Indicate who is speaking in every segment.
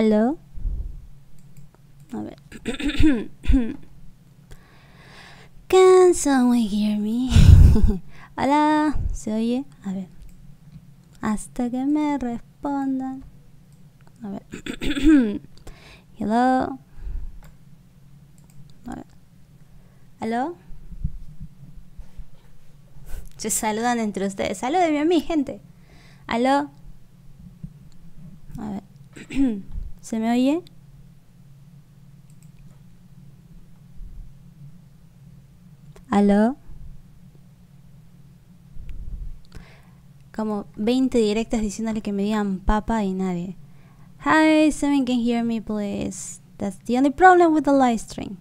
Speaker 1: ¿Aló? A ver. Can someone hear me? Hola, ¿se oye? A ver. Hasta que me respondan. A ver. Hello. A ver. ¿Aló? Se saludan entre ustedes. Salúdenme a mí, gente. ¿Aló? A ver. ¿Se me oye? ¿Aló? Como 20 directas diciéndole que me digan papa y nadie. Hi, someone can hear me, please. That's the only problem with the live stream.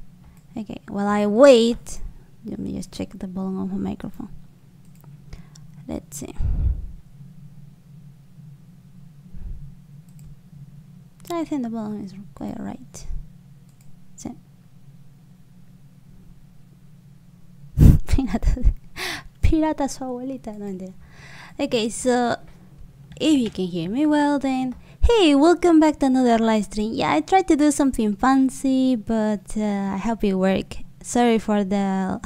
Speaker 1: Okay, while I wait, let me just check the volume of my microphone. Let's see. I think the bottom is quite right. Pirata, pirata su abuelita, no idea. Okay, so if you can hear me well, then hey, welcome back to another live stream. Yeah, I tried to do something fancy, but uh, I hope it worked. Sorry for the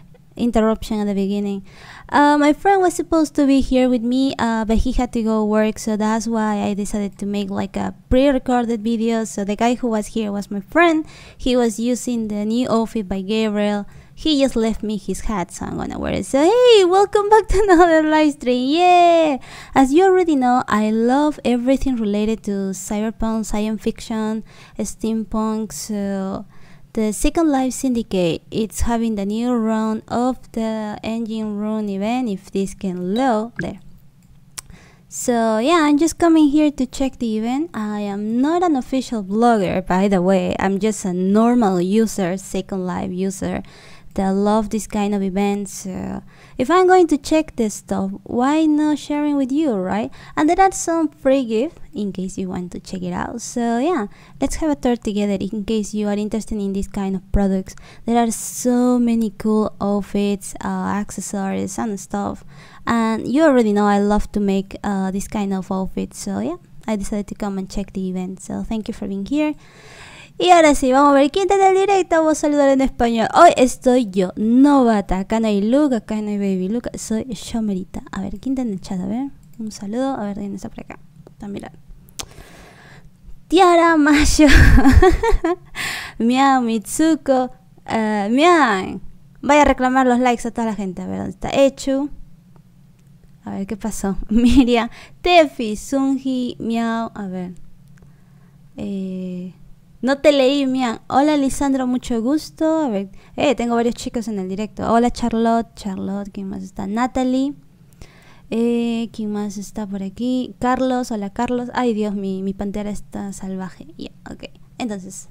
Speaker 1: interruption at the beginning. Uh, my friend was supposed to be here with me, uh, but he had to go work, so that's why I decided to make like a pre-recorded video. So the guy who was here was my friend. He was using the new outfit by Gabriel. He just left me his hat, so I'm gonna wear it. So hey, welcome back to another live stream, yeah! As you already know, I love everything related to cyberpunk, science fiction, steampunk, so... The Second Life Syndicate is having the new round of the engine room event if this can load there. So yeah, I'm just coming here to check the event. I am not an official blogger by the way, I'm just a normal user, Second Life user that love this kind of events. Uh, if I'm going to check this stuff, why not sharing with you, right? And then add some free gift in case you want to check it out. So yeah, let's have a tour together in case you are interested in this kind of products. There are so many cool outfits, uh, accessories and stuff. And you already know I love to make uh, this kind of outfits. So yeah, I decided to come and check the event. So thank you for being here. Y ahora sí, vamos a ver quién está en el directo. Vos saludar en español. Hoy estoy yo, Novata. Acá no hay Luke, acá no hay Baby Luke. Soy yo, Merita. A ver, ¿quién está en el chat? A ver, un saludo. A ver, ¿quién está por acá? También. Tiara Mayo. Miau, Mitsuko. Miao. Eh, miau. Vaya a reclamar los likes a toda la gente. A ver, ¿dónde está Echu? A ver, ¿qué pasó? Miria, Tefi, Sunji, Miau. A ver. Eh, no te leí, mía. Hola, Lisandro, mucho gusto. A ver, eh, tengo varios chicos en el directo. Hola, Charlotte. Charlotte, ¿quién más está? Natalie. Eh, ¿Quién más está por aquí? Carlos, hola, Carlos. Ay, Dios, mi, mi pantera está salvaje. Ya, ok. Entonces,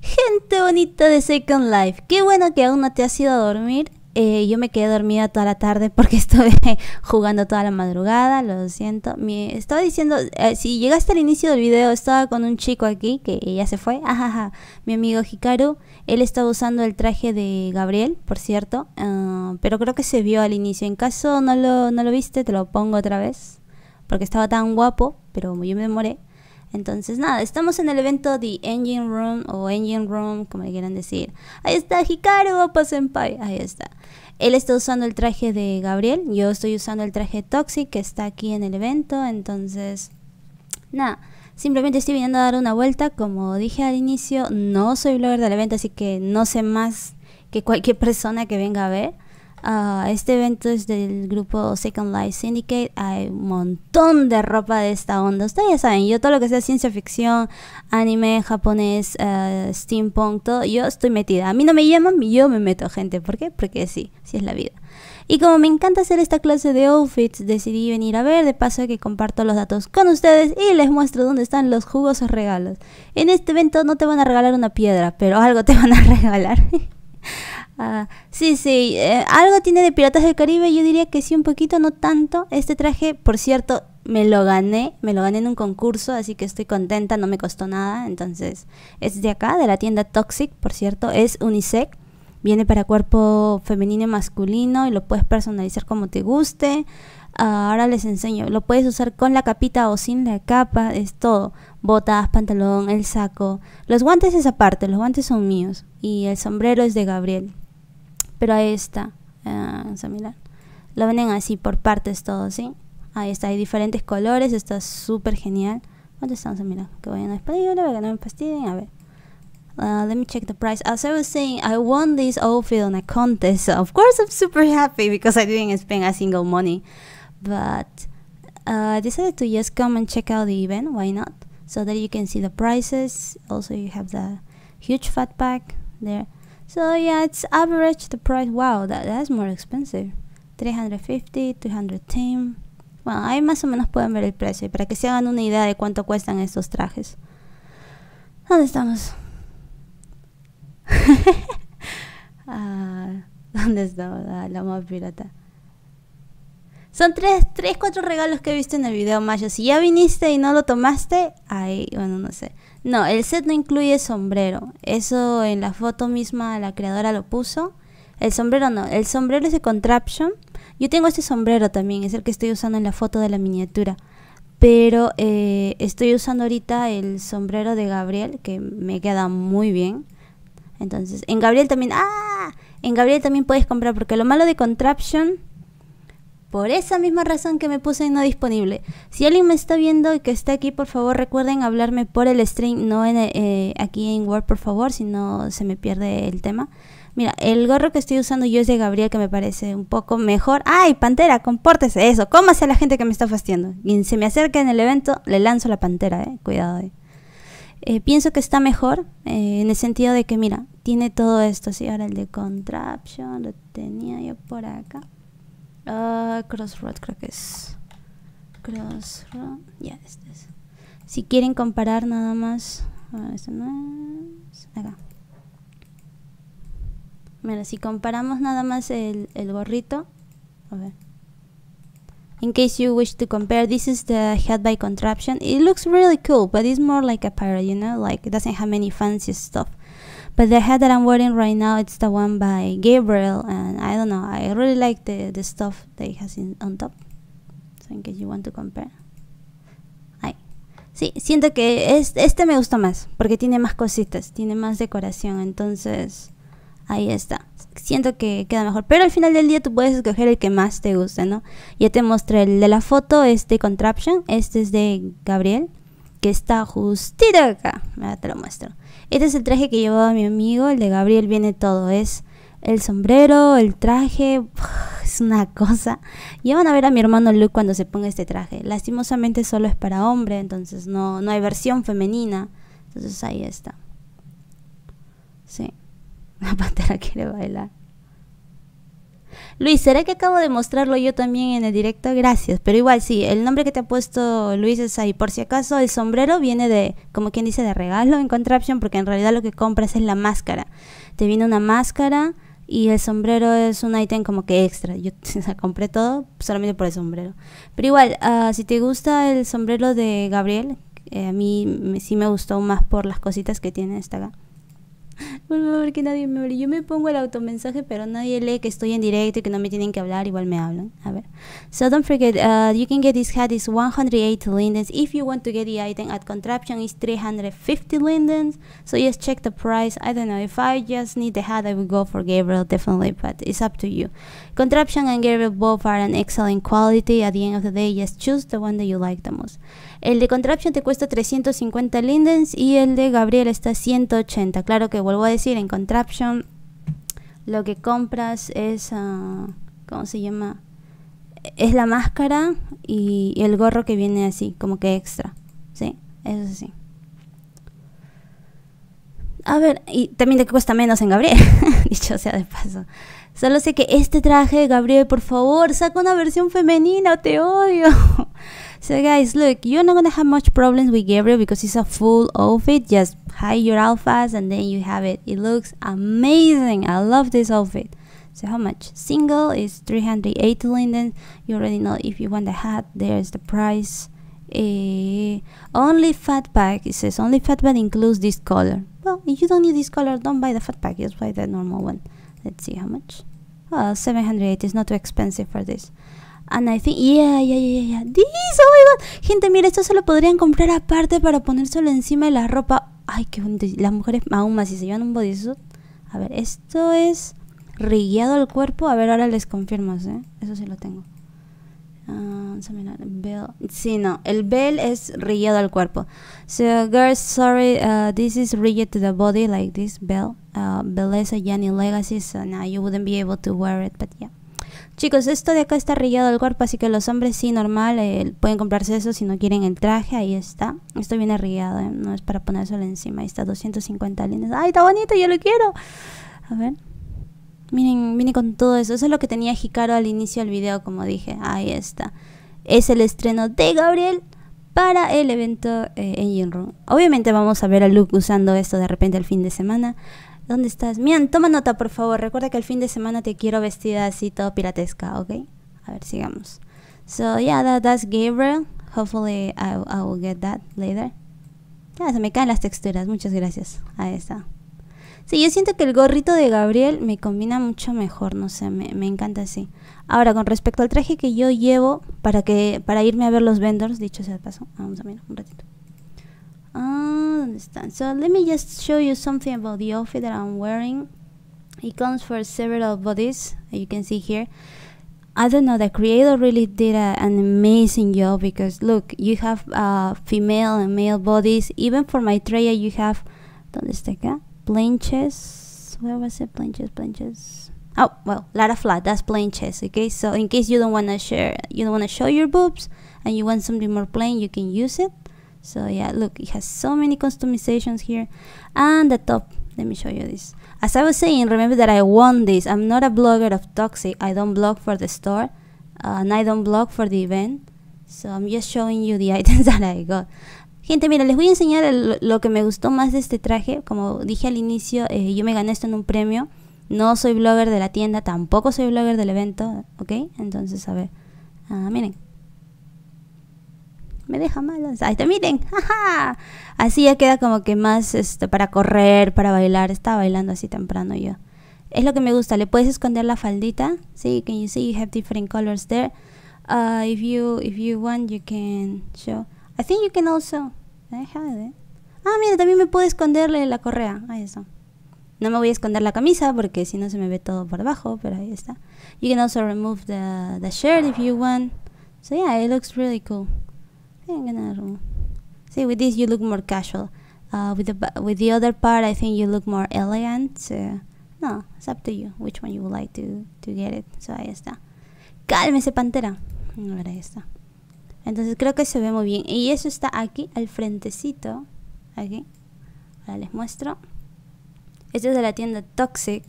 Speaker 1: gente bonita de Second Life, qué bueno que aún no te has ido a dormir. Eh, yo me quedé dormida toda la tarde porque estuve jugando toda la madrugada, lo siento. Me estaba diciendo, eh, si llegaste al inicio del video, estaba con un chico aquí que ya se fue, ajá, mi amigo Hikaru. Él estaba usando el traje de Gabriel, por cierto, eh, pero creo que se vio al inicio. En caso no lo, no lo viste, te lo pongo otra vez, porque estaba tan guapo, pero yo me demoré. Entonces, nada, estamos en el evento The Engine Room o Engine Room, como le quieran decir. Ahí está Hikaru Opa Senpai, ahí está. Él está usando el traje de Gabriel, yo estoy usando el traje Toxic que está aquí en el evento, entonces nada. Simplemente estoy viniendo a dar una vuelta, como dije al inicio, no soy blogger del evento, así que no sé más que cualquier persona que venga a ver este evento es del grupo Second Life Syndicate. Hay un montón de ropa de esta onda. Ustedes ya saben, yo todo lo que sea ciencia ficción, anime, japonés, eh, steampunk, todo, yo estoy metida. A mí no me llaman, yo me meto, gente. ¿Por qué? Porque sí, sí es la vida. Y como me encanta hacer esta clase de outfits, decidí venir a ver, de paso que comparto los datos con ustedes y les muestro dónde están los jugosos regalos. En este evento no te van a regalar una piedra, pero algo te van a regalar. Ah, sí, sí, eh, algo tiene de Piratas del Caribe, yo diría que sí, un poquito, no tanto. Este traje, por cierto, me lo gané, me lo gané en un concurso, así que estoy contenta, no me costó nada. Entonces, es de acá, de la tienda Toxic, por cierto, es unisex. Viene para cuerpo femenino y masculino y lo puedes personalizar como te guste. Ah, ahora les enseño, lo puedes usar con la capita o sin la capa, es todo. Botas, pantalón, el saco. Los guantes es aparte, los guantes son míos y el sombrero es de Gabriel pero ahí está. vamos a mirar Lo venden así por partes todo, ¿sí? Ahí está, hay diferentes colores, está súper genial. ¿Dónde estamos? Mira, que vayan a disponible para que no me fastidien. A ver. Uh, let me check the price. As I was saying, I won this outfit on a contest. So of course, I'm super happy because I didn't spend a single money. But uh, I decided to just come and check out the event. Why not? So that you can see the prices. Also, you have the huge fat pack there. So yeah, it's average the price. Wow, that, that's more expensive. 350, team. Bueno, ahí más o menos pueden ver el precio para que se hagan una idea de cuánto cuestan estos trajes. ¿Dónde estamos? Ah, ¿Dónde estamos? Ah, la moda pirata. Son tres, 3, 4 regalos que he visto en el video, Mayo. Si ya viniste y no lo tomaste, ahí, bueno, no sé. No, el set no incluye sombrero. Eso en la foto misma la creadora lo puso. El sombrero no. El sombrero es de Contraption. Yo tengo este sombrero también, es el que estoy usando en la foto de la miniatura. Pero eh, estoy usando ahorita el sombrero de Gabriel, que me queda muy bien. Entonces, en Gabriel también... ¡Ah! En Gabriel también puedes comprar, porque lo malo de Contraption por esa misma razón que me puse no disponible. Si alguien me está viendo y que está aquí, por favor recuerden hablarme por el stream, no eh, aquí en Word, por favor, si no se me pierde el tema. Mira, el gorro que estoy usando yo es de Gabriel, que me parece un poco mejor. ¡Ay, Pantera, compórtese eso! ¡Cómase a la gente que me está fastidiando! Quien se me acerca en el evento, le lanzo la Pantera, ¿eh? Cuidado ahí. Eh. Eh, pienso que está mejor, en el sentido de que, mira, tiene todo esto. Sí, ahora el de Contraption, lo tenía yo por acá. Uh, Crossroad creo que es. Crossroad. Ya, este es. Si quieren comparar nada más. Uh, no si comparamos nada más el, el gorrito. A ver. In case you wish to compare, this is the head by contraption. It looks really cool, but it's more like a pirate, you know? Like, it doesn't have many fancy stuff but the head that I'm wearing right now it's the one by Gabriel and I don't know I really like the, the stuff that has on top so in case you want to compare Ay. sí siento que es, este me gusta más porque tiene más cositas tiene más decoración entonces ahí está siento que queda mejor pero al final del día tú puedes escoger el que más te guste no ya te mostré el de la foto este contraption este es de Gabriel que está justito acá, Ahora te lo muestro. Este es el traje que llevaba mi amigo, el de Gabriel viene todo, es el sombrero, el traje, es una cosa. Ya van a ver a mi hermano Luke cuando se ponga este traje. Lastimosamente solo es para hombre, entonces no, no hay versión femenina. Entonces ahí está. Sí, la pantera quiere bailar. Luis, ¿será que acabo de mostrarlo yo también en el directo? Gracias. Pero igual, sí, el nombre que te ha puesto Luis es ahí. Por si acaso, el sombrero viene de, como quien dice, de regalo en Contraption, porque en realidad lo que compras es la máscara. Te viene una máscara y el sombrero es un ítem como que extra. Yo compré todo solamente por el sombrero. Pero igual, ah, si te gusta el sombrero de Gabriel, eh, a mí sí me gustó más por las cositas que tiene esta acá. porque nadie me Yo me pongo el automensaje, pero nadie lee que estoy en directo y que no me tienen que hablar, igual me hablan. A ver. So don't forget, uh, you can get this hat is 108 lindens. If you want to get the item at contraption, it's 350 lindens. So just check the price. I don't know, if I just need the hat, I would go for Gabriel, definitely, but it's up to you. Contraption and Gabriel both are an excellent quality. At the end of the day, just choose the one that you like the most. El de Contraption te cuesta 350 lindens y el de Gabriel está 180. Claro que vuelvo a decir, en Contraption lo que compras es, ah, ¿cómo se llama? Es la máscara y, el gorro que viene así, como que extra. ¿Sí? Eso sí. A ver, y también te cuesta menos en Gabriel, dicho sea de paso. Solo sé que este traje, Gabriel, por favor, saca una versión femenina, te odio. so guys look you're not gonna have much problems with Gabriel because it's a full outfit just hide your alphas and then you have it it looks amazing I love this outfit so how much single is 380 linden you already know if you want the hat there's the price uh, only fat pack it says only fat pack includes this color well if you don't need this color don't buy the fat pack just buy the normal one let's see how much well 780 is not too expensive for this And I think, yeah, yeah, yeah, yeah. This, oh Gente, mira, esto se lo podrían comprar aparte para ponérselo encima de la ropa. Ay, qué bonito. Las mujeres, aún más, si se llevan un bodysuit. A ver, esto es rigueado al cuerpo. A ver, ahora les confirmo, ¿eh? Eso sí lo tengo. Uh, ah, bell. Sí, no, el bell es rigueado al cuerpo. So, girls, sorry, uh, this is rigged to the body like this bell. Uh, Belleza legacy, so now you wouldn't be able to wear it, but yeah. Chicos, esto de acá está arrigado el cuerpo, así que los hombres sí, normal, eh, pueden comprarse eso si no quieren el traje, ahí está. Esto viene arreglado, eh, no es para ponérselo encima, ahí está, 250 líneas. ¡Ay, está bonito, yo lo quiero! A ver. Miren, miren con todo eso, eso es lo que tenía Hikaru al inicio del video, como dije, ahí está. Es el estreno de Gabriel para el evento eh, en Jinro. Obviamente vamos a ver a Luke usando esto de repente el fin de semana. ¿Dónde estás? Mian, toma nota, por favor. Recuerda que el fin de semana te quiero vestida así, todo piratesca, ¿ok? A ver, sigamos. So, yeah, that's Gabriel. Hopefully I, will get that later. Ya, se me caen las texturas. Muchas gracias. a esa. Sí, yo siento que el gorrito de Gabriel me combina mucho mejor, no sé, me, encanta así. Ahora, con respecto al traje que yo llevo para que para irme a ver los vendors, dicho sea de paso, vamos a mirar un ratito. I ah, understand. So let me just show you something about the outfit that I'm wearing. It comes for several bodies, you can see here. I don't know, the creator really did a, an amazing job because look, you have uh, female and male bodies. Even for my Maitreya, you have, ¿dónde está acá? Planches, where was it? Planches, planches. Oh, well, Lara Flat, that's plain chest, okay? So in case you don't want to share, you don't want to show your boobs and you want something more plain, you can use it. So yeah, look, it has so many customizations here. And the top, let me show you this. As I was saying, remember that I won this. I'm not a blogger of Toxic. I don't blog for the store uh, and I don't blog for the event. So I'm just showing you the items that I got. Gente, mira, les voy a enseñar lo que me gustó más de este traje. Como dije al inicio, eh, yo me gané esto en un premio. No soy blogger de la tienda, tampoco soy blogger del evento, ¿ok? Entonces, a ver, ah, miren me deja mal. Ahí está, miren, Así ya queda como que más este, para correr, para bailar. Estaba bailando así temprano yo. Es lo que me gusta. Le puedes esconder la faldita. Sí, can you see you have different colors there. Uh, if you if you want, you can show. I think you can also. Ah, mira, también me puedo esconderle la correa. Ahí está. No me voy a esconder la camisa porque si no se me ve todo por abajo, pero ahí está. You can also remove the, the shirt if you want. So yeah, it looks really cool. Sí, Sí, see with this you look more casual. Uh, with the with the other part, I think you look more elegant. no, it's up to you which one you would like to to get it. ahí está. Cálmese pantera. Mm, Entonces creo que se ve muy bien. Y eso está aquí al frentecito. Aquí. Ahora les muestro. Esto es de la tienda Toxic.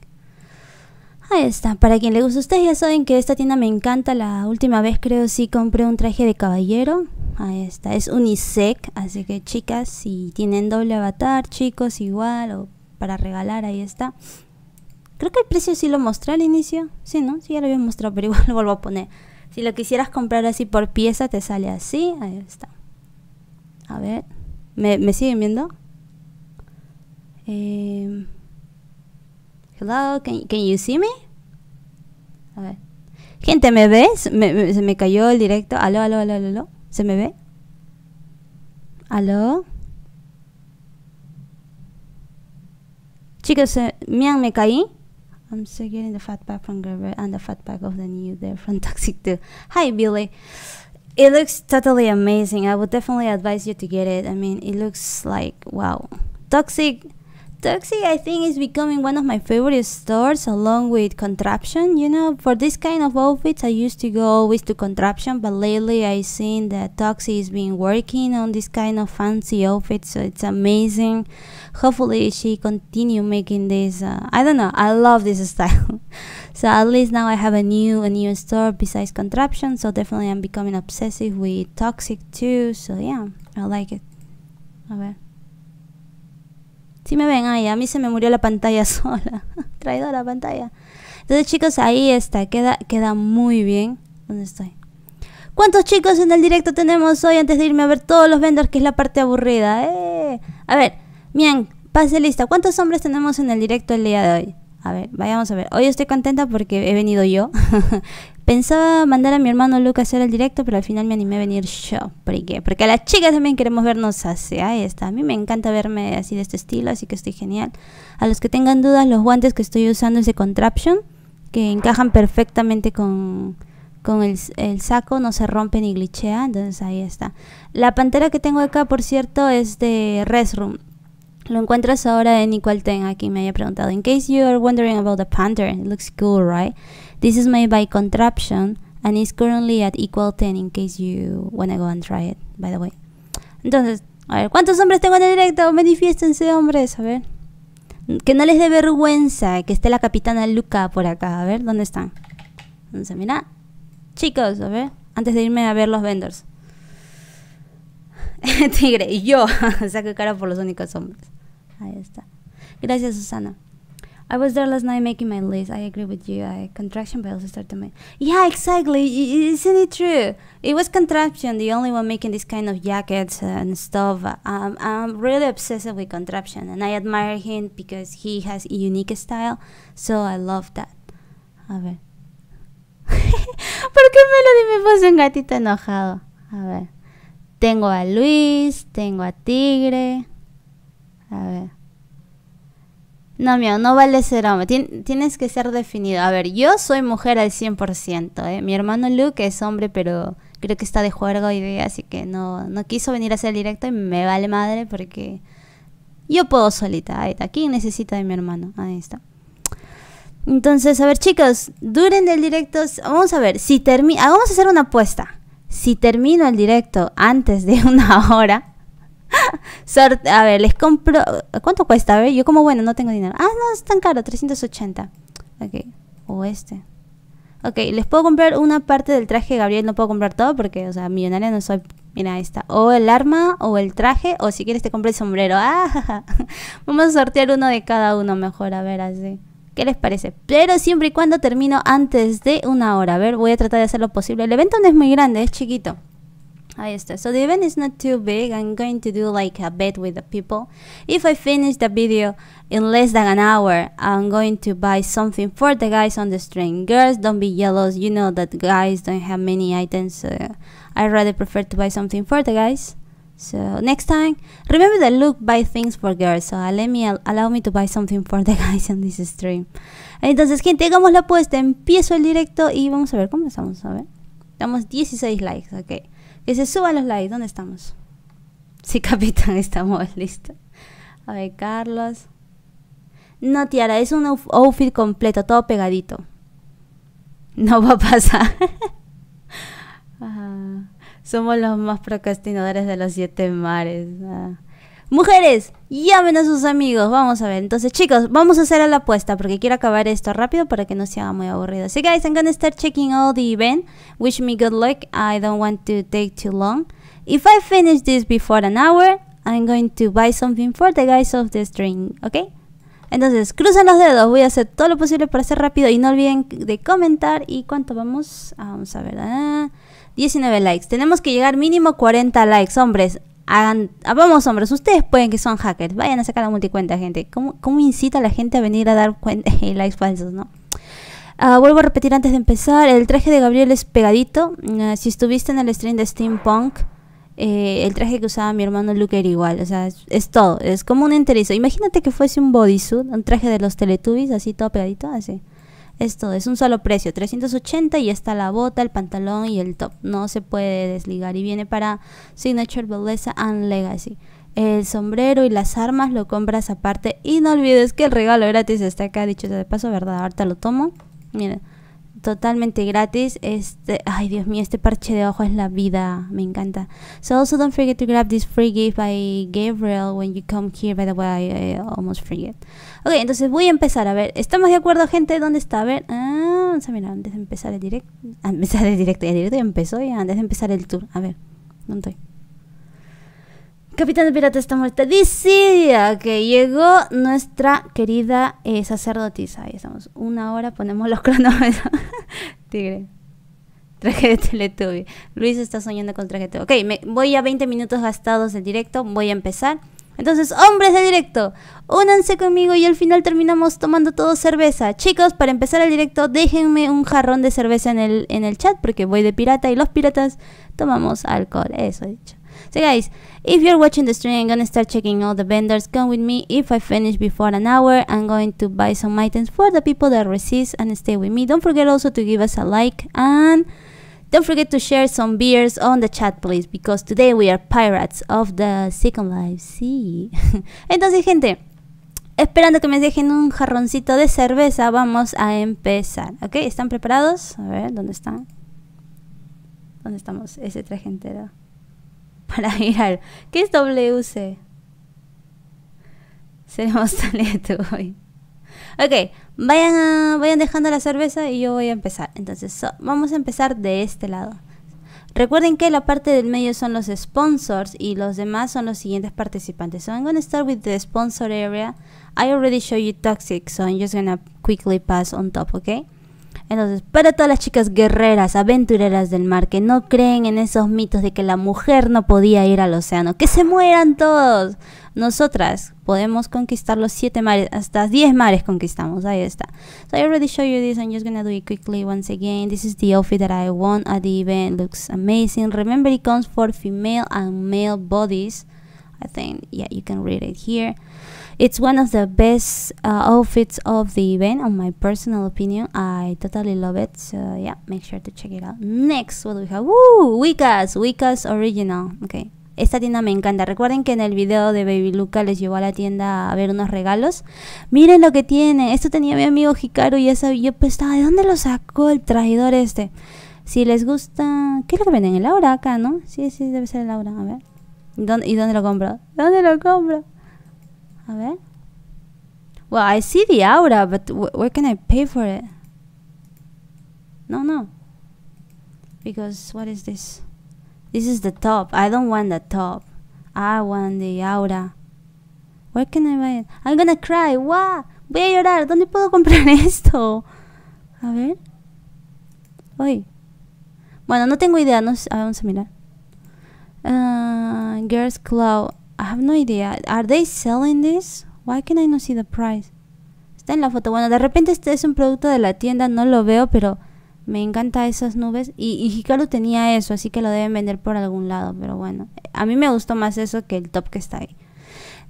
Speaker 1: Ahí está, para quien le gusta. Ustedes ya saben que esta tienda me encanta. La última vez creo sí compré un traje de caballero. Ahí está, es unisec, así que chicas, si tienen doble avatar, chicos, igual, o para regalar, ahí está. Creo que el precio sí lo mostré al inicio, sí, ¿no? Sí, ya lo había mostrado, pero igual lo vuelvo a poner. Si lo quisieras comprar así por pieza, te sale así, ahí está. A ver, ¿me, siguen viendo? Em, hello, can, can you see me? A ver. Gente, ¿me ves? Me, se me cayó el directo. aló, aló, aló. aló? ¿Se me ve? ¿Aló? Chicos, Mian, ¿me caí? I'm still getting the fat back from Gerber and the fat back of the new there from Toxic 2. Hi, Billy. It looks totally amazing. I would definitely advise you to get it. I mean, it looks like, wow. Toxic Toxic, I think, is becoming one of my favorite stores along with Contraption. You know, for this kind of outfits, I used to go always to Contraption, but lately i seen that Toxic has been working on this kind of fancy outfits, so it's amazing. Hopefully, she continue making this. Uh, I don't know, I love this style. so at least now I have a new a new store besides Contraption, so definitely I'm becoming obsessive with Toxic too. So yeah, I like it. Okay. Si me ven, ahí. a mí se me murió la pantalla sola. Traído la pantalla. Entonces, chicos, ahí está. Queda, queda muy bien. ¿Dónde estoy? ¿Cuántos chicos en el directo tenemos hoy antes de irme a ver todos los vendors? Que es la parte aburrida. Eh. A ver, bien, pase lista. ¿Cuántos hombres tenemos en el directo el día de hoy? A ver, vayamos a ver. Hoy estoy contenta porque he venido yo. Pensaba mandar a mi hermano a hacer el directo, pero al final me animé a venir yo. qué? Porque a las chicas también queremos vernos así. Ahí está. A mí me encanta verme así de este estilo, así que estoy genial. A los que tengan dudas, los guantes que estoy usando es de Contraption, que encajan perfectamente con, el, el, saco, no se rompe ni glitchea. Entonces ahí está. La pantera que tengo acá, por cierto, es de Restroom. Lo encuentras ahora en equal Ten. Aquí me había preguntado. In case you are wondering about the Panther, it looks cool, right? This is made by Contraption and is currently at equal 10 in case you wanna go and try it, by the way. Entonces, a ver, ¿cuántos hombres tengo en el directo? Manifiéstense, hombres, a ver. Que no les dé vergüenza que esté la capitana Luca por acá. A ver, ¿dónde están? Entonces, mira. Chicos, a ver, antes de irme a ver los vendors. Tigre, y yo saco cara por los únicos hombres. Gracias, Susana. I was there last night making my list. I agree with you. I contraction, but also started make. Yeah, exactly. I, isn't it true? It was contraption, the only one making this kind of jackets and stuff. Um, I'm really obsessed with contraption, and I admire him because he has a unique style. So I love that. A ver. ¿Por qué Melody me puso un gatito enojado? A ver. Tengo a Luis, tengo a Tigre. A ver. No, mío, no vale ser hombre. tienes que ser definido. A ver, yo soy mujer al 100%. ¿eh? Mi hermano Luke es hombre, pero creo que está de juego hoy día, así que no, no quiso venir a hacer el directo y me vale madre porque yo puedo solita. Aquí está. necesita de mi hermano? Ahí está. Entonces, a ver, chicos, duren del directo. Vamos a ver, si termina. Ah, vamos a hacer una apuesta. Si termino el directo antes de una hora, a ver, les compro. ¿Cuánto cuesta? A ver, yo como bueno, no tengo dinero. Ah, no, es tan caro, 380. Ok, o este. Ok, les puedo comprar una parte del traje Gabriel, no puedo comprar todo porque, o sea, millonaria no soy. Mira, ahí está. O el arma, o el traje, o si quieres te compro el sombrero. Ah, vamos a sortear uno de cada uno mejor, a ver, así. ¿Qué les parece? Pero siempre y cuando termino antes de una hora. A ver, voy a tratar de hacer lo posible. El evento no es muy grande, es chiquito. Ah, I So the event is not too big. I'm going to do like a bet with the people. If I finish the video in less than an hour, I'm going to buy something for the guys on the stream. Girls, don't be jealous. You know that guys don't have many items. So I rather prefer to buy something for the guys. So next time, remember that Luke buy things for girls. So let me allow me to buy something for the guys on this stream. Entonces, gente, hagamos la apuesta. Empiezo el directo y vamos a ver cómo estamos. A ver, Damos 16 likes. Okay. Que se suban los likes. ¿Dónde estamos? Sí, capitán, estamos listos. A ver, Carlos. No, Tiara, es un outfit completo, todo pegadito. No va a pasar. somos los más procrastinadores de los siete mares. Ah. Mujeres, llamen a sus amigos. Vamos a ver. Entonces, chicos, vamos a hacer la apuesta porque quiero acabar esto rápido para que no se haga muy aburrido. So, guys, I'm gonna start checking all the event. Wish me good luck. I don't want to take too long. If I finish this before an hour, I'm going to buy something for the guys of the string, ¿ok? Entonces, crucen los dedos, voy a hacer todo lo posible para ser rápido y no olviden de comentar. ¿Y cuánto vamos? Ah, vamos a ver, 19 ah, likes. Tenemos que llegar mínimo 40 likes, hombres. Ah, vamos hombres, ustedes pueden que son hackers, vayan a sacar la multicuenta, gente. ¿Cómo, incita a la gente a venir a dar cuenta, likes falsos, no? Ah, vuelvo a repetir antes de empezar, el traje de Gabriel es pegadito. Ah, si estuviste en el stream de Steampunk, eh, el traje que usaba mi hermano Luke era igual. O sea, es, es todo, es como un enterizo. Imagínate que fuese un bodysuit, un traje de los Teletubbies, así todo pegadito, así. Esto es un solo precio, 380 y está la bota, el pantalón y el top. No se puede desligar y viene para Signature Belleza and Legacy. El sombrero y las armas lo compras aparte y no olvides que el regalo gratis está acá, dicho de paso, ¿verdad? Ahorita lo tomo. Miren, totalmente gratis. Este, ay Dios mío, este parche de ojo es la vida, me encanta. So also don't forget to grab this free gift by Gabriel when you come here. By the way, I, I almost forget. Ok, entonces voy a empezar. A ver, ¿estamos de acuerdo, gente? ¿Dónde está? A ver, ah, vamos a mirar antes de empezar el directo. Antes ah, de empezar el directo, directo ya empezó ya antes de empezar el tour. A ver, ¿dónde estoy? Capitán Pirata está muerta. Decía que llegó nuestra querida eh, sacerdotisa. Ahí estamos. Una hora, ponemos los cronómetros. Tigre. Traje de Teletubby. Luis está soñando con traje de Ok, me, voy a 20 minutos gastados de directo. Voy a empezar. Entonces, hombres de directo, únanse conmigo y al final terminamos tomando todo cerveza. Chicos, para empezar el directo, déjenme un jarrón de cerveza en el, en el chat porque voy de pirata y los piratas tomamos alcohol. Eso dicho. So guys, if you're watching the stream, I'm gonna start checking all the vendors. Come with me. If I finish before an hour, I'm going to buy some items for the people that resist and stay with me. Don't forget also to give us a like and don't forget to share some beers on the chat, please, because today we are pirates of the Second Life. Sea. Entonces, gente, esperando que me dejen un jarroncito de cerveza, vamos a empezar. ¿Ok? ¿Están preparados? A ver, ¿dónde están? ¿Dónde estamos? Ese traje entero. para ir es WC? Seremos hoy. Ok, vayan, vayan dejando la cerveza y yo voy a empezar. Entonces, vamos a empezar de este lado. Recuerden que la parte del medio son los sponsors y los demás son los siguientes participantes. So I'm going to start with the sponsor area. I already showed you toxic, so I'm just going to quickly pass on top, okay? Entonces, para todas las chicas guerreras, aventureras del mar, que no creen en esos mitos de que la mujer no podía ir al océano, que se mueran todos. Nosotras podemos conquistar los siete mares, hasta diez mares conquistamos, ahí está. So I already showed you this, I'm just gonna do it quickly once again. This is the outfit that I won at the event, looks amazing. Remember it comes for female and male bodies. I think, yeah, you can read it here. It's one of the best uh, outfits of the event, on my personal opinion. I totally love it. So yeah, make sure to check it out. Next, what we have? Woo! Wiccas! Wiccas Original. Okay. Esta tienda me encanta. Recuerden que en el video de Baby Luca les llevó a la tienda a ver unos regalos. Miren lo que tiene. Esto tenía mi amigo Hikaru y esa, yo estaba, ¿de dónde lo sacó el traidor este? Si les gusta... ¿Qué es lo que venden? El Aura acá, ¿no? Sí, sí, debe ser el Aura. A ver. ¿Dónde, ¿Y dónde lo compro? ¿Dónde lo compro? A ver. Well, I see the aura, but wh where can I pay for it? No, no. Because what is this? This is the top. I don't want the top. I want the aura. Where can I buy it? I'm gonna cry. What? Voy a llorar. ¿Dónde puedo comprar esto? A ver. Uy. Bueno, no tengo idea. No sé. A vamos a mirar. Uh, Girls Cloud. I have no idea. Are they selling this? Why can I not see the price? Está en la foto. Bueno, de repente este es un producto de la tienda, no lo veo, pero me encanta esas nubes. Y, y Hikaru tenía eso, así que lo deben vender por algún lado, pero bueno. A mí me gustó más eso que el top que está ahí.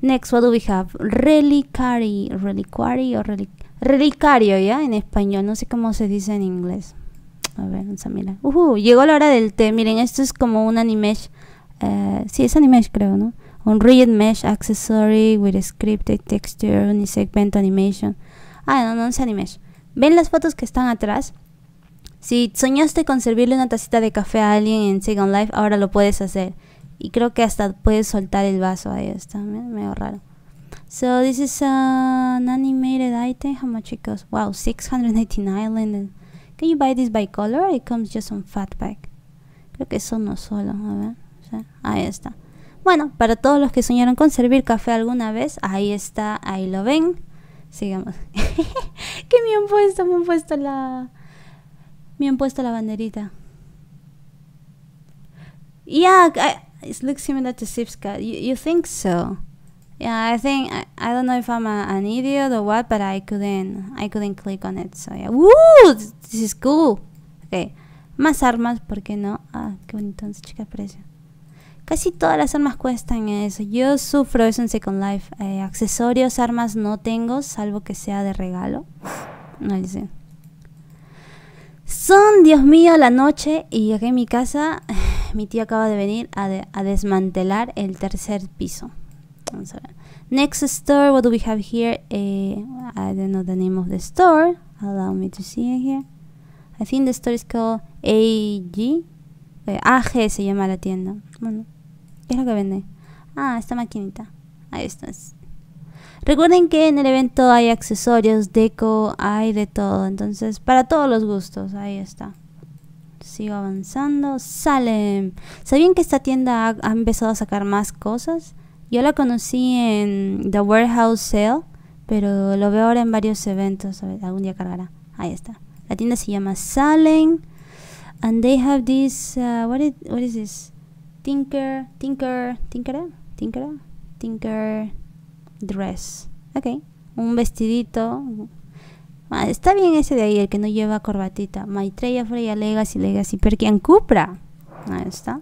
Speaker 1: Next, what do we have? relicario, ¿ya? En español, no sé cómo se dice en inglés. A ver, vamos a mirar. Uh llegó la hora del té. Miren, esto es como un anime. Eh, sí, es anime, creo, ¿no? un rigid mesh accessory with scripted texture unisegment animation. Ah, no, no es animesh. ¿Ven las fotos que están atrás? Si soñaste con servirle una tacita de café a alguien en Second Life, ahora lo puedes hacer. Y creo que hasta puedes soltar el vaso. Ahí está, medio raro. So this is an animated item. How much it Wow, 699 Can you buy this by color? It comes just on fat pack. Creo que eso no solo. A ver. ahí está. Bueno, para todos los que soñaron con servir café alguna vez, ahí está, ahí lo ven. Sigamos. que me han puesto, me han puesto la. Me han puesto la banderita. Yeah, I, it looks similar to Sipska. You, you think so? Yeah, I think I, don't know if I'm an idiot or what, but I couldn't I couldn't click on it. So yeah, woo, this is cool. Okay, más armas, ¿por qué no? Ah, qué bonito, chica precio. Casi todas las armas cuestan eso. Yo sufro eso en Second Life. Eh, accesorios, armas no tengo, salvo que sea de regalo. No sé. Son, Dios mío, la noche y aquí en mi casa mi tío acaba de venir a, desmantelar el tercer piso. Vamos a ver. Next store, what do we have here? Eh, I don't know the name of the store. Allow me to see it here. I think the store is called AG. Eh, AG se llama la tienda. Bueno. ¿Qué es lo que vende? Ah, esta maquinita. Ahí está. Recuerden que en el evento hay accesorios, deco, hay de todo. Entonces, para todos los gustos, ahí está. Sigo avanzando. Salem. ¿Sabían que esta tienda ha, empezado a sacar más cosas? Yo la conocí en The Warehouse Sale, pero lo veo ahora en varios eventos. A ver, algún día cargará. Ahí está. La tienda se llama Salem. And they have this, uh, what, what is this? Tinker, Tinker, Tinker, Tinker, Tinker Dress. Ok, un vestidito. está bien ese de ahí, el que no lleva corbatita. Maitreya, Freya, Legacy, Legacy, Perkian, Cupra. Ahí está.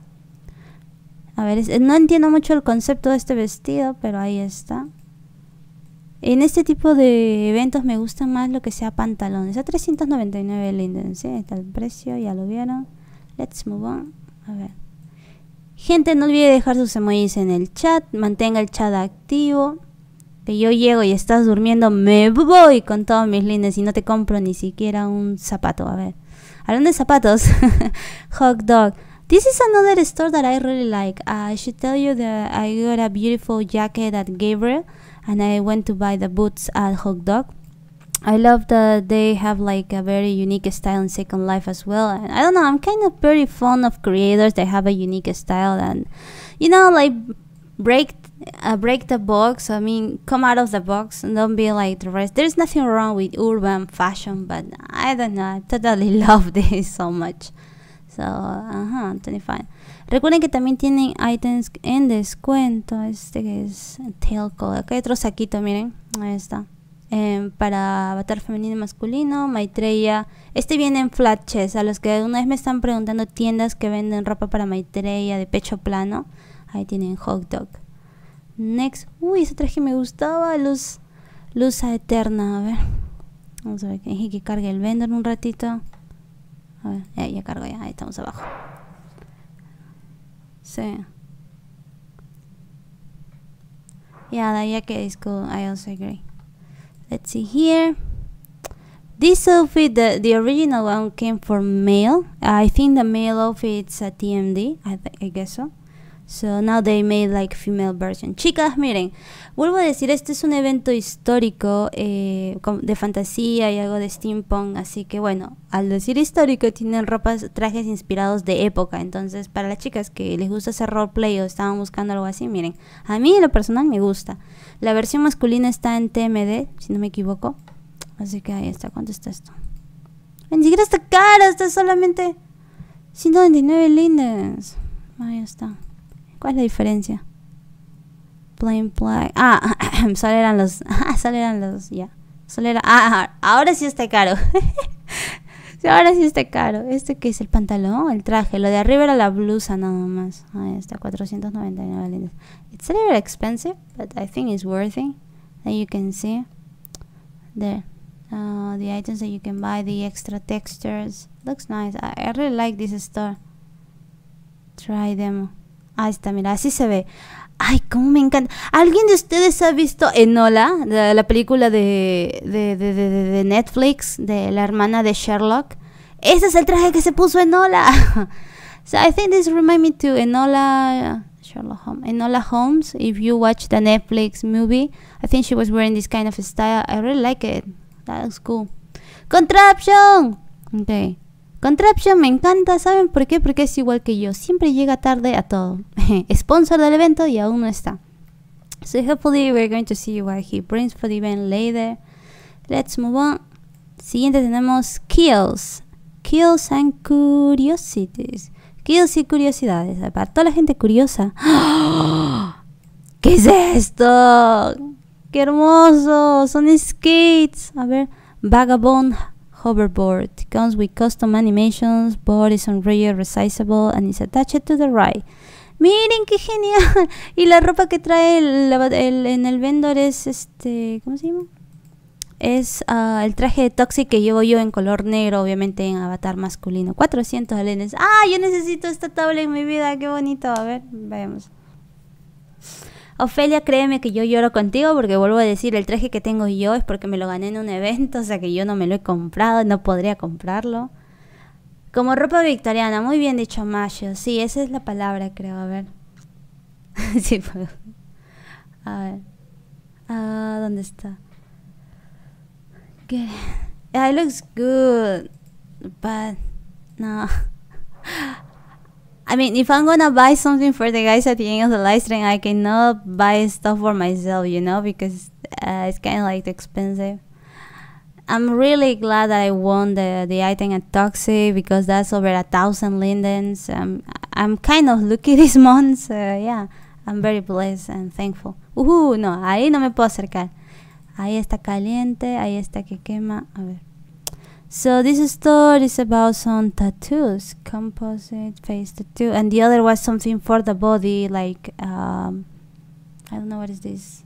Speaker 1: A ver, no entiendo mucho el concepto de este vestido, pero ahí está. En este tipo de eventos me gusta más lo que sea pantalones. A 399 linden, ¿sí? Está el precio, ya lo vieron. Let's move on. A ver. Gente, no olvide dejar sus emojis en el chat, mantenga el chat activo. Que yo llego y estás durmiendo, me voy con todos mis lindes y no te compro ni siquiera un zapato. A ver, hablando de zapatos, Hot Dog. This is another store that I really like. Uh, I should tell you that I got a beautiful jacket at Gabriel and I went to buy the boots at Hot Dog. I love that they have like a very unique style in Second Life as well. And I don't know, I'm kind of very fond of creators that have a unique style and you know like break uh, break the box. I mean, come out of the box and don't be like the rest. There's nothing wrong with urban fashion, but I don't know, I totally love this so much. So, uh -huh, 25. Recuerden que también tienen items en descuento. Este que es Tail Acá hay otro saquito, miren. Ahí está. Em, para avatar femenino y masculino, Maitreya. Este viene en flat a los que una vez me están preguntando tiendas que venden ropa para Maitreya de pecho plano. Ahí tienen hot dog. Next. Uy, ese traje me gustaba, luz, luz eterna. A ver. Vamos a ver, que cargue el vendor un ratito. A ver, ya, cargo ya, ahí estamos abajo. Sí. ya, ya que es I also agree let's see here this outfit the, the original one came for male i think the male outfit's a tmd I, I guess so So now they made like female version. Chicas, miren, vuelvo a decir, este es un evento histórico eh, de fantasía y algo de steampunk, así que bueno, al decir histórico tienen ropas, trajes inspirados de época. Entonces, para las chicas que les gusta hacer roleplay o estaban buscando algo así, miren, a mí lo personal me gusta. La versión masculina está en TMD, si no me equivoco. Así que ahí está. ¿Cuánto está esto? Ni siquiera está cara, está solamente 129 lindes. Ahí está. ¿Cuál es la diferencia? Plain play. Ah, solo eran los. Ah, solo eran los. Ya. Yeah. Solo era. Ah, ahora sí está caro. Ahora sí está caro. ¿Este que es? ¿El pantalón? El traje. Lo de arriba era la blusa nada más. Ahí está, 499 It's a little expensive, but I think it's it. And you can see. There. Uh, the items that you can buy, the extra textures. Looks nice. I, really like this store. Try them. Ahí está, mira, así se ve. Ay, cómo me encanta. ¿Alguien de ustedes ha visto Enola, la, película de, de, de, de, Netflix, de la hermana de Sherlock? Ese es el traje que se puso Enola. so I think this reminds me to Enola, Sherlock Holmes. Enola Holmes. If you watch the Netflix movie, I think she was wearing this kind of style. I really like it. That looks cool. Contraption. Okay. Contraption me encanta, ¿saben por qué? Porque es igual que yo, siempre llega tarde a todo. Sponsor del evento y aún no está. So hopefully we're going to see what he brings for the event later. Let's move on. Siguiente tenemos Kills. Kills and Curiosities. Kills y curiosidades. Para toda la gente curiosa.
Speaker 2: ¿Qué es
Speaker 1: esto? ¡Qué hermoso! Son skates. A ver. Vagabond hoverboard. Comes with custom animations, board is Unreal resizable and is attached to the right Miren qué genial. y la ropa que trae el, en el vendor es este, ¿cómo se llama? Es ah, el traje de Toxic que llevo yo en color negro, obviamente en avatar masculino. 400 alenes. Ah, yo necesito esta tabla en mi vida, qué bonito. A ver, veamos. Ofelia, créeme que yo lloro contigo porque vuelvo a decir, el traje que tengo yo es porque me lo gané en un evento, o sea que yo no me lo he comprado, no podría comprarlo. Como ropa victoriana, muy bien dicho Mayo, sí, esa es la palabra creo, a ver. sí, A ver. Ah, ¿dónde está? looks good, but no. I mean, if I'm gonna buy something for the guys at the end of the live stream, I cannot buy stuff for myself, you know, because uh, it's kind of like expensive. I'm really glad that I won the, the item at Toxic because that's over a thousand lindens. Um, I'm kind of lucky this month, so yeah, I'm very blessed and thankful. huh. no, ahí no me puedo acercar. Ahí está caliente, ahí está que quema. A ver. So this store is about some tattoos, composite face tattoo, and the other was something for the body, like um, I don't know what is this.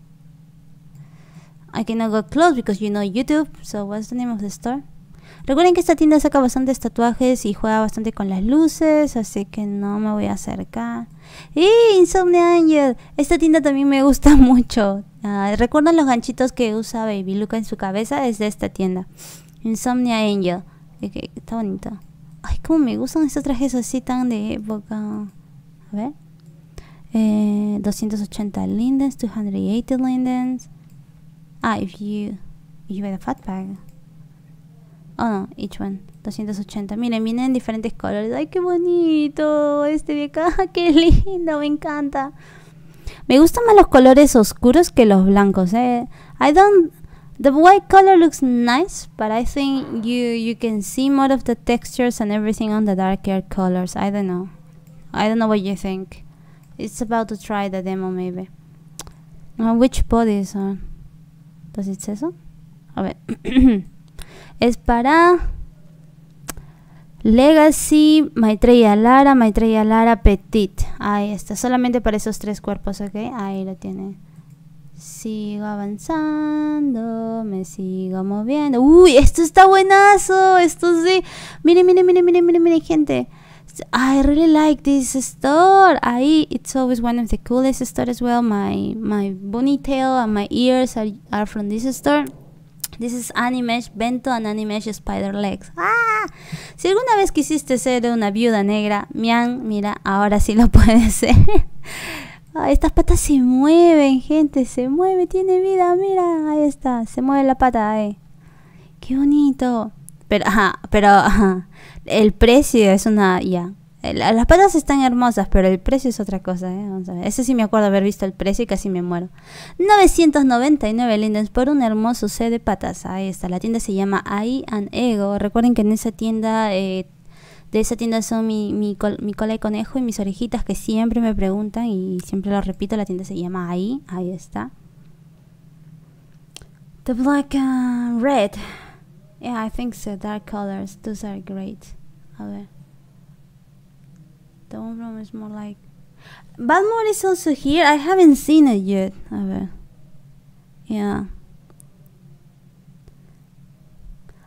Speaker 1: I cannot go close because you know YouTube. So what's the name of the store? Recuerden que esta tienda saca bastantes tatuajes y juega bastante con las luces, así que no me voy a acercar. ¡Y Insomnia Angel! Esta tienda también me gusta mucho. Uh, ¿Recuerdan los ganchitos que usa Baby Luca en su cabeza? Es de esta tienda. Insomnia Angel. está bonito. Ay, cómo me gustan estos trajes así tan de época. A ver. Eh, 280 lindens, 280 lindens. Ah, if you, if you buy the fat bag. Oh no, each one. 280. Miren, vienen en diferentes colores. ¡Ay, qué bonito! Este de acá, qué lindo, me encanta. Me gustan más los colores oscuros que los blancos, eh. I don't The white color looks nice, but I think you you can see more of the textures and everything on the darker colors. I don't know. I don't know what you think. It's about to try the demo maybe. Uh, which bodies are? Does it say so? A ver. es para Legacy, Maitreya Lara, Maitreya Lara Petit. Ahí está, solamente para esos tres cuerpos, ¿ok? Ahí lo tiene. Sigo avanzando, me sigo moviendo. Uy, esto está buenazo. Esto sí. Miren, miren, miren, miren, miren, mire, gente. I really like this store. Ahí, it's always one of the coolest stores as well. My my tail and my ears are, from this store. This is Animesh Bento and Animesh Spider Legs. ¡Ah! Si alguna vez quisiste ser una viuda negra, Mian, mira, ahora sí lo puedes ser. Ah, estas patas se mueven, gente. Se mueve, tiene vida. Mira, ahí está. Se mueve la pata eh, Qué bonito. Pero, ajá, pero, ajá. El precio es una. Ya. Las patas están hermosas, pero el precio es otra cosa, ¿eh? Vamos sí me acuerdo haber visto el precio y casi me muero. 999 lindens por un hermoso set de patas. Ahí está. La tienda se llama I and Ego. Recuerden que en esa tienda eh, de esa tienda son mi, mi, mi, cola de conejo y mis orejitas que siempre me preguntan y siempre lo repito, la tienda se llama ahí, ahí está. The black and red. Yeah, I think so, dark colors, those are great. A ver. The one room is more like... Balmore is also here, I haven't seen it yet. A ver. Yeah.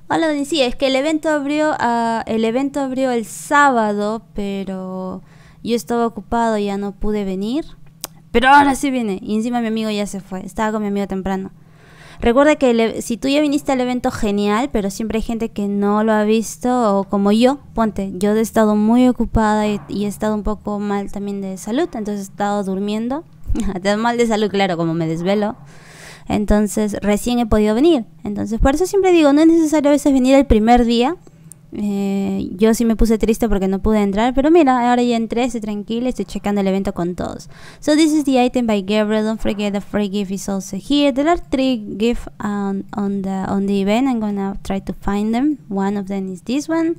Speaker 1: Hola, sí, es que el evento abrió, ah, el evento abrió el sábado, pero yo estaba ocupado, ya no pude venir. Pero ahora sí viene. Y encima mi amigo ya se fue. Estaba con mi amigo temprano. Recuerda que e, si tú ya viniste al evento, genial, pero siempre hay gente que no lo ha visto, o como yo, ponte, yo he estado muy ocupada y, he estado un poco mal también de salud, entonces he estado durmiendo. mal de salud, claro, como me desvelo. Entonces recién he podido venir. Entonces por eso siempre digo, no es necesario a veces venir el primer día. Eh, yo sí me puse triste porque no pude entrar, pero mira, ahora ya entré, estoy tranquila, estoy checando el evento con todos. So this is the item by Gabriel. Don't forget the free gift is also here. There are three gifts on, on the on the event. I'm gonna try to find them. One of them is this one.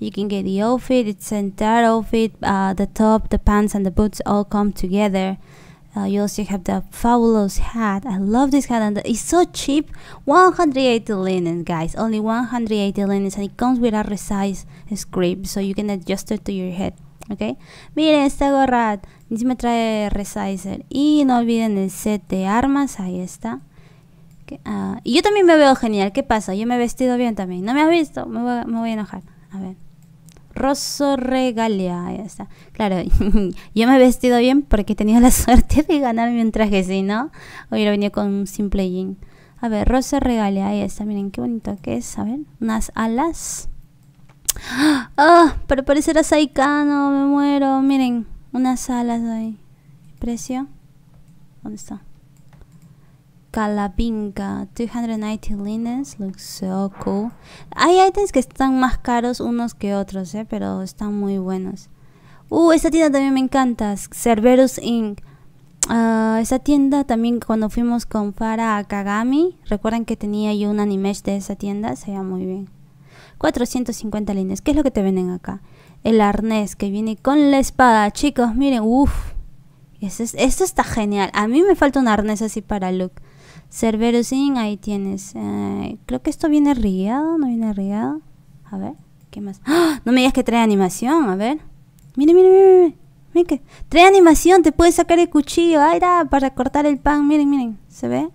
Speaker 1: You can get the outfit, it's entire outfit, uh, the top, the pants, and the boots all come together. Uh, you also have the fabulous hat. I love this hat and it's so cheap. 180 linens, guys. Only 180 linens and it comes with a resize script so you can adjust it to your head. Okay. Miren esta gorra. me trae resizer. Y no olviden el set de armas. Ahí está. Ah, y yo también me veo genial. ¿Qué pasa? Yo me he vestido bien también. ¿No me has visto? me voy a enojar. A ver. Rosso Regalia. está Claro, yo me he vestido bien porque he tenido la suerte de ganar mi traje, si no, hubiera venido con un simple jean. A ver, Rosso Regalia, ahí está, miren qué bonito que es, a ver, unas alas. ¡Ah! ¡Oh! Pero parecerá Saikano, me muero, miren, unas alas ahí. ¿Precio? ¿Dónde está? pinca, 290 linens, looks so cool. Hay items que están más caros unos que otros, eh, pero están muy buenos. Uh, esta tienda también me encanta, Cerberus Inc. Ah, esa tienda también cuando fuimos con Fara a Kagami, recuerdan que tenía yo un anime de esa tienda, se veía muy bien. 450 líneas, ¿qué es lo que te venden acá? El arnés que viene con la espada, chicos, miren, uff. Esto, está genial, a mí me falta un arnés así para look sin ahí tienes. Eh, creo que esto viene rigueado, no viene rigueado? A ver, ¿qué más? ¡Ah! No me digas que trae animación, a ver. Miren, miren, miren, mire. Miren que trae animación, te puedes sacar el cuchillo, ay, da, para cortar el pan, miren, miren, ¿se ve?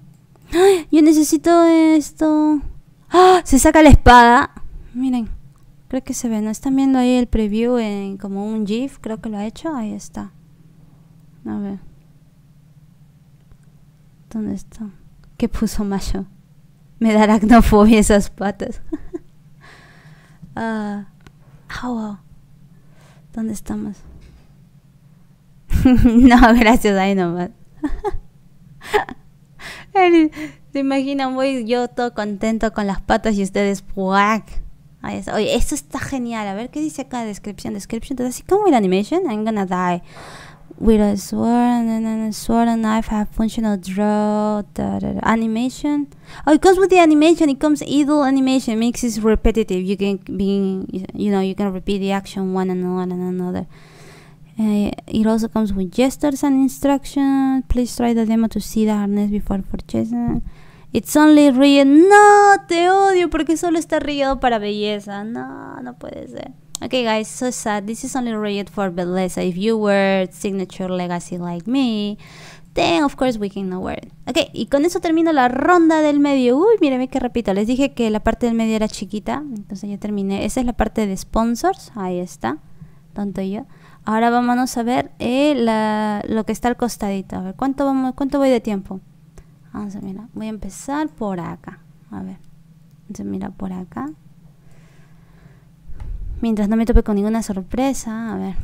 Speaker 1: ¡Ah! Yo necesito esto. ¡Ah! Se saca la espada. Miren, creo que se ve, ¿no? Están viendo ahí el preview en como un GIF, creo que lo ha hecho, ahí está. A ver. ¿Dónde está? puso Mayo. Me da aracnofobia esas patas. ah, uh, ¿Dónde estamos? no, gracias, ahí nomás. Se imaginan, voy yo todo contento con las patas y ustedes, ¡puac! Ahí está. Oye, esto está genial. A ver qué dice acá la descripción. Description, así como el animation, I'm gonna die. with a sword and then a sword and knife have functional draw da, da, da. animation oh it comes with the animation it comes idle animation it makes it repetitive you can be you know you can repeat the action one and one and another uh, it also comes with gestures and instructions please try the demo to see the harness before purchasing It's only real. No, te odio porque solo está regado para belleza. No, no puede ser. Okay guys, so sad. This is only rated for Belleza. If you were Signature Legacy like me, then of course we can know where. Okay, y con eso termino la ronda del medio. Uy, mírame que repito. Les dije que la parte del medio era chiquita. Entonces ya terminé. Esa es la parte de sponsors. Ahí está. Tanto yo. Ahora vámonos a ver eh, lo que está al costadito. A ver, ¿cuánto, vamos, ¿cuánto voy de tiempo? Vamos a mirar. Voy a empezar por acá. A ver. Entonces mira por acá. Mientras no me tope con ninguna sorpresa. A ver.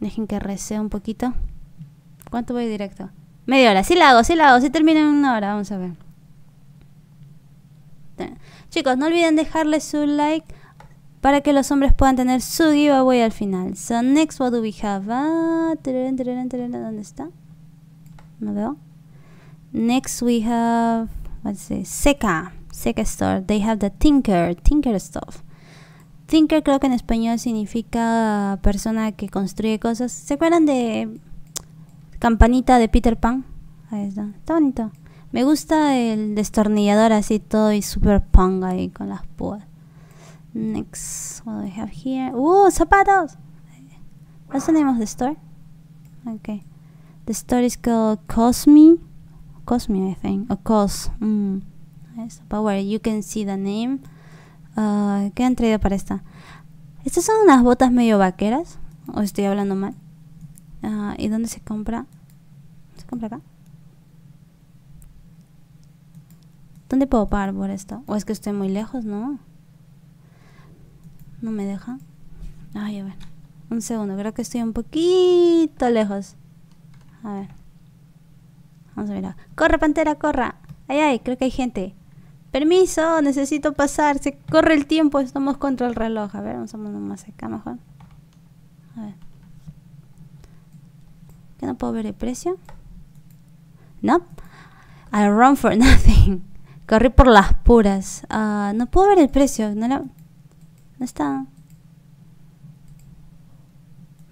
Speaker 1: Dejen que rece un poquito. ¿Cuánto voy directo? Media hora. Sí la hago, sí la hago. si termina en una hora. Vamos a ver. Chicos, no olviden dejarle su like para que los hombres puedan tener su giveaway al final. So next what do we have? Ah, ¿Dónde está? No veo. Next we have, Seca, Seca Store. They have the Tinker, Tinker Stuff. Thinker creo que en español significa persona que construye cosas. ¿Se acuerdan de Campanita de Peter Pan? Ahí está. Está bonito. Me gusta el destornillador así todo y super punk ahí con las púas. Next, what do we have here? ¡Uh, zapatos! What's tenemos name the store? Okay. The store is called Cosme. Cosme, I think. O Cos. Mm. Yes, you can see the name. Ah, ¿Qué han traído para esta? Estas son unas botas medio vaqueras. ¿O estoy hablando mal? Ah, ¿Y dónde se compra? ¿Se compra acá? ¿Dónde puedo pagar por esto? ¿O es que estoy muy lejos? No. No me deja. Ay, a Un segundo. Creo que estoy un poquito lejos. A ver. Vamos a mirar. ¡Corre, pantera, corra! ¡Ay, ay! Creo que hay gente. Permiso, necesito pasar. Se corre el tiempo, estamos contra el reloj. A ver, vamos a ver más acá mejor. A ver. ¿Qué no puedo ver el precio? No. I run for nothing. Corrí por las puras. Uh, no puedo ver el precio. No, la... no está.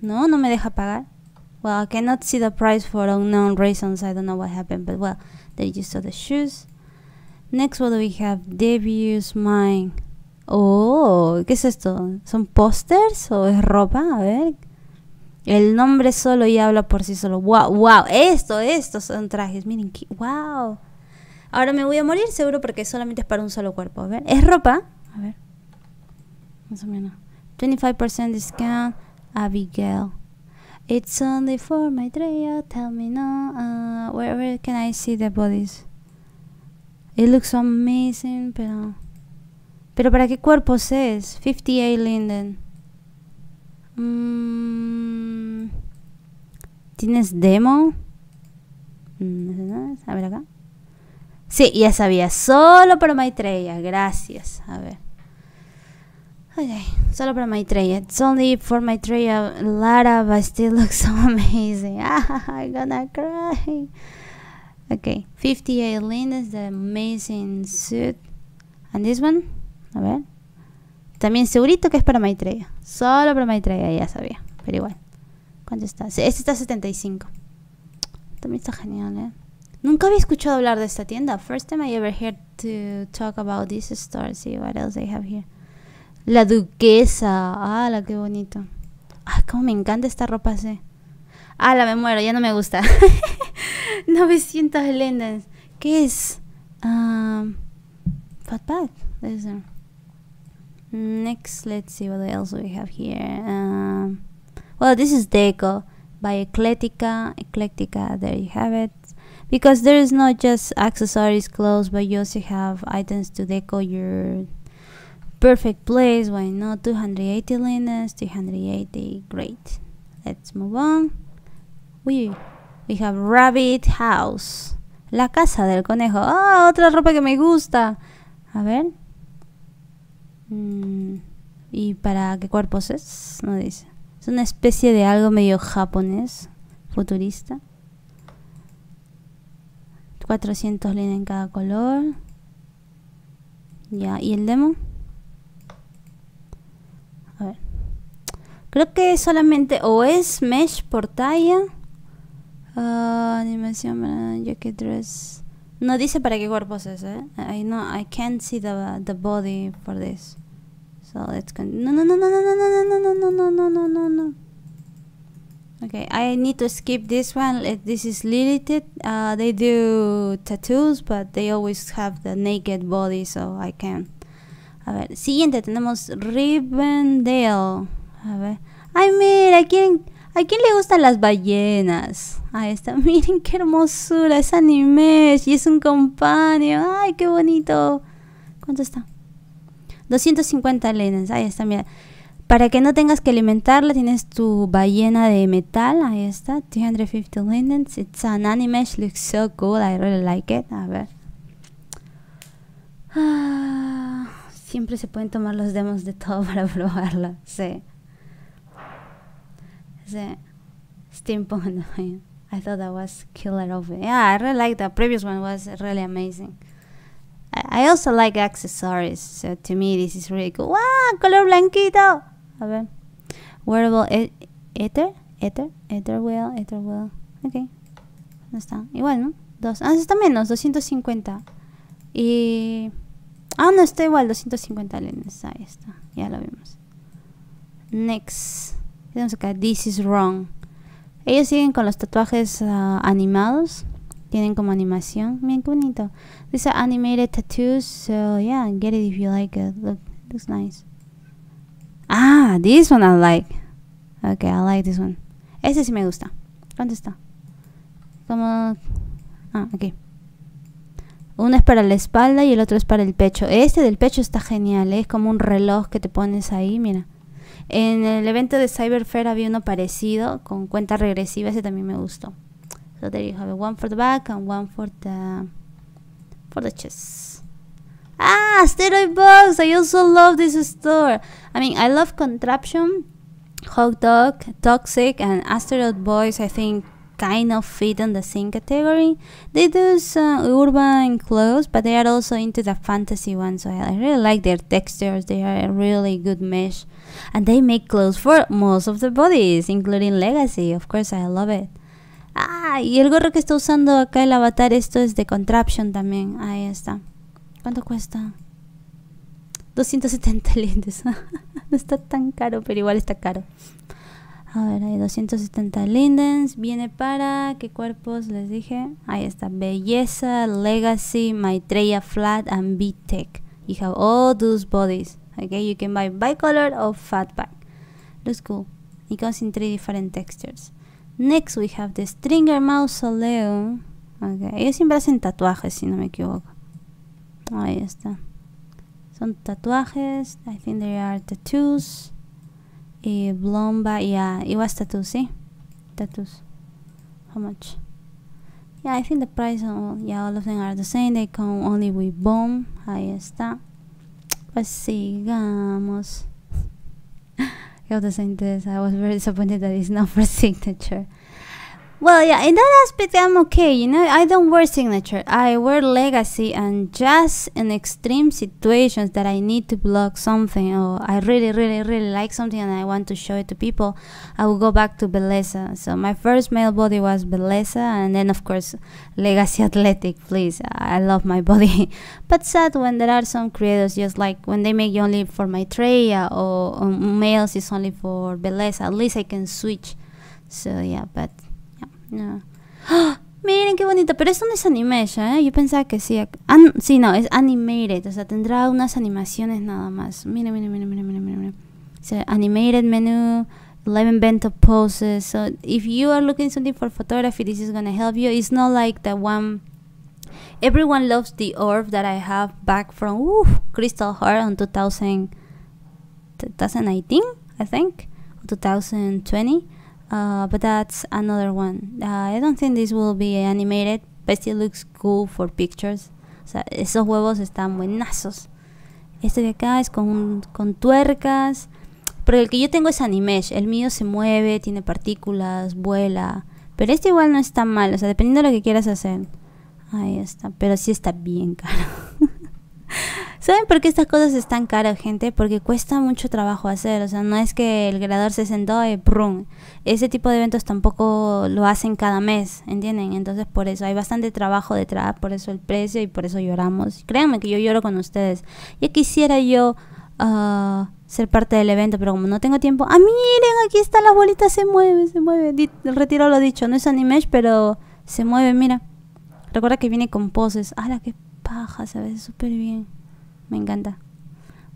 Speaker 1: No, no me deja pagar. Well, I cannot see the price for unknown reasons. I don't know what happened, but well, they just saw the shoes. Next, what do we have? Debuts mine. Oh, ¿qué es esto? ¿Son posters o es ropa? A ver. El nombre solo y habla por sí solo. Wow, wow, esto, estos son trajes. Miren, qué, wow. Ahora me voy a morir seguro porque solamente es para un solo cuerpo. A ver, es ropa. A ver. Más o menos. 25% discount. Abigail. It's only for my trio. Tell me no, uh, where can I see the bodies? It looks amazing, pero... ¿Pero para qué cuerpos es? 58 Linden.
Speaker 2: Mm,
Speaker 1: ¿Tienes demo? Mm, a ver acá. Sí, ya sabía. Solo para Maitreya. Gracias. A ver. solo para Maitreya. It's only for Maitreya, Lara, but still looks so amazing. Ah, I'm gonna cry. Okay, 58 lindes is the amazing suit. And this one, a ver. También segurito que es para Maitreya. Solo para Maitreya, ya sabía. Pero igual. ¿Cuánto está? Este está 75. También está genial, ¿eh? Nunca había escuchado hablar de esta tienda. First time I ever heard to talk about this store. See what else they have here. La duquesa. Ah, la qué bonito. Ah, cómo me encanta esta ropa sí. Ala, me muero, ya no me gusta. 900 lendas. ¿Qué es? Ah, mm, next, let's see what else we have here. Ah, well, this is Deco by Eclectica. Eclectica, there you have it. Because there is not just accessories, clothes, but you also have items to deco your perfect place. Why not? 280 lindens, 280. Great. Let's move on. We, rabbit house. La casa del conejo. Ah, otra ropa que me gusta. A ver. Mm, ¿Y para qué cuerpos es? No dice. Es una especie de algo medio japonés, futurista. 400 líneas en cada color. Ya, ¿y el demo? A ver. Creo que solamente o es mesh por talla Uh, animación jacket dress. No dice para qué cuerpos es, eh. I no I can't see the the body for this. So let's con No, no, no, no, no, no, no, no, no, no, no, no, no, no. Okay, I need to skip this one. this is Lilith. Uh, they do tattoos, but they always have the naked body, so I can A ver, siguiente tenemos Rivendell. A ver. Ay, mira, ¿a quién, ¿a quién le gustan las ballenas? a esta. Miren qué hermosura, es anime y es un compañero. Ay, qué bonito. ¿Cuánto está? 250 Lenens, Ahí está, mira. Para que no tengas que alimentarla, tienes tu ballena de metal. Ahí está, 350 linens. It's an anime, looks so cool. I really like it. A ver. Ah, siempre se pueden tomar los demos de todo para probarlo, Sí. Sí. Steampunk. I thought that was killer of it. Yeah, I really like the previous one was really amazing. I, I also like accessories, so to me this is really ¡Wow! ¡Ah! Color blanquito. A ver. Wearable e ether, ether, ether wheel, ether wheel. Ok. No está. Igual, ¿no? Dos. Ah, está menos, 250. Y... Ah, no, está igual, 250 lentes. Ahí está. Ya lo vimos. Next. Tenemos acá, this is wrong. Ellos siguen con los tatuajes ah, animados. Tienen como animación. Miren qué bonito. These are animated tattoos, so yeah, get it if you like it. nice. Ah, this one I like. Okay, I like this one. Ese sí me gusta. ¿Dónde está? Como... Ah, aquí. Uno es para la espalda y el otro es para el pecho. Este del pecho está genial, ¿eh? es como un reloj que te pones ahí, mira. En el evento de Cyberfair había uno parecido con cuenta regresiva, ese también me gustó. So there you have one for the back and one for the for the chest. Ah, Asteroid box! I also love this store. I mean, I love Contraption, Hog Dog, Toxic, and Asteroid Boys. I think kind of fit in the same category. They do some urban clothes, but they are also into the fantasy ones. so I really like their textures. They are a really good mesh and they make clothes for most of the bodies, including Legacy. Of course, I love it. Ah, y el gorro que está usando acá el avatar, esto es de Contraption también. Ahí está. ¿Cuánto cuesta? 270 lindens no está tan caro, pero igual está caro. A ver, hay 270 lindens. Viene para. ¿Qué cuerpos les dije? Ahí está. Belleza, Legacy, Maitreya Flat, and B-Tech. You have all those bodies. okay you can buy bicolor or fat pack looks cool it comes in three different textures next we have the stringer mausoleum okay ellos siempre hacen tatuajes si no me equivoco ahí está son tatuajes I think they are tattoos y blomba yeah it was tattoos see tattoos how much yeah I think the price all, oh, yeah all of them are the same they come only with bomb ahí está Pues sigamos. He the same this. I was very disappointed that it's not for signature. Well, yeah, in that aspect, I'm okay. You know, I don't wear signature. I wear legacy and just in extreme situations that I need to block something or I really, really, really like something and I want to show it to people, I will go back to Beleza. So my first male body was Beleza and then, of course, Legacy Athletic, please. I love my body. but sad when there are some creators just like when they make only for my or, or um, males is only for Beleza. At least I can switch. So, yeah, but No. ¡Ah! Miren qué bonito, pero esto no es animation, ¿eh? Yo pensaba que sí. sí, no, es animated, o sea, tendrá unas animaciones nada más. Miren, miren, miren, miren, miren, miren. animated menu, 11 bento poses. So if you are looking something for photography, this is gonna help you. It's not like the one. Everyone loves the orb that I have back from Crystal Heart on 2000, 2019, I think, 2020 pero uh, but that's another one. creo uh, I don't think this will be animated, but it looks cool for pictures. O sea, esos huevos están buenazos. Este de acá es con, con tuercas. Pero el que yo tengo es Animesh. El mío se mueve, tiene partículas, vuela. Pero este igual no está mal. O sea, dependiendo de lo que quieras hacer. Ahí está. Pero sí está bien caro. ¿Saben por qué estas cosas están caras, gente? Porque cuesta mucho trabajo hacer. O sea, no es que el creador se sentó y ¡brum! Ese tipo de eventos tampoco lo hacen cada mes, ¿entienden? Entonces, por eso hay bastante trabajo detrás, por eso el precio y por eso lloramos. Créanme que yo lloro con ustedes. Ya quisiera yo. Ah, ser parte del evento, pero como no tengo tiempo. ¡Ah, miren! Aquí está la bolita, se mueve, se mueve. retiro lo dicho, no es anime, pero se mueve, mira. Recuerda que viene con poses. ¡Hala, qué paja! Se ve súper bien. Me encanta.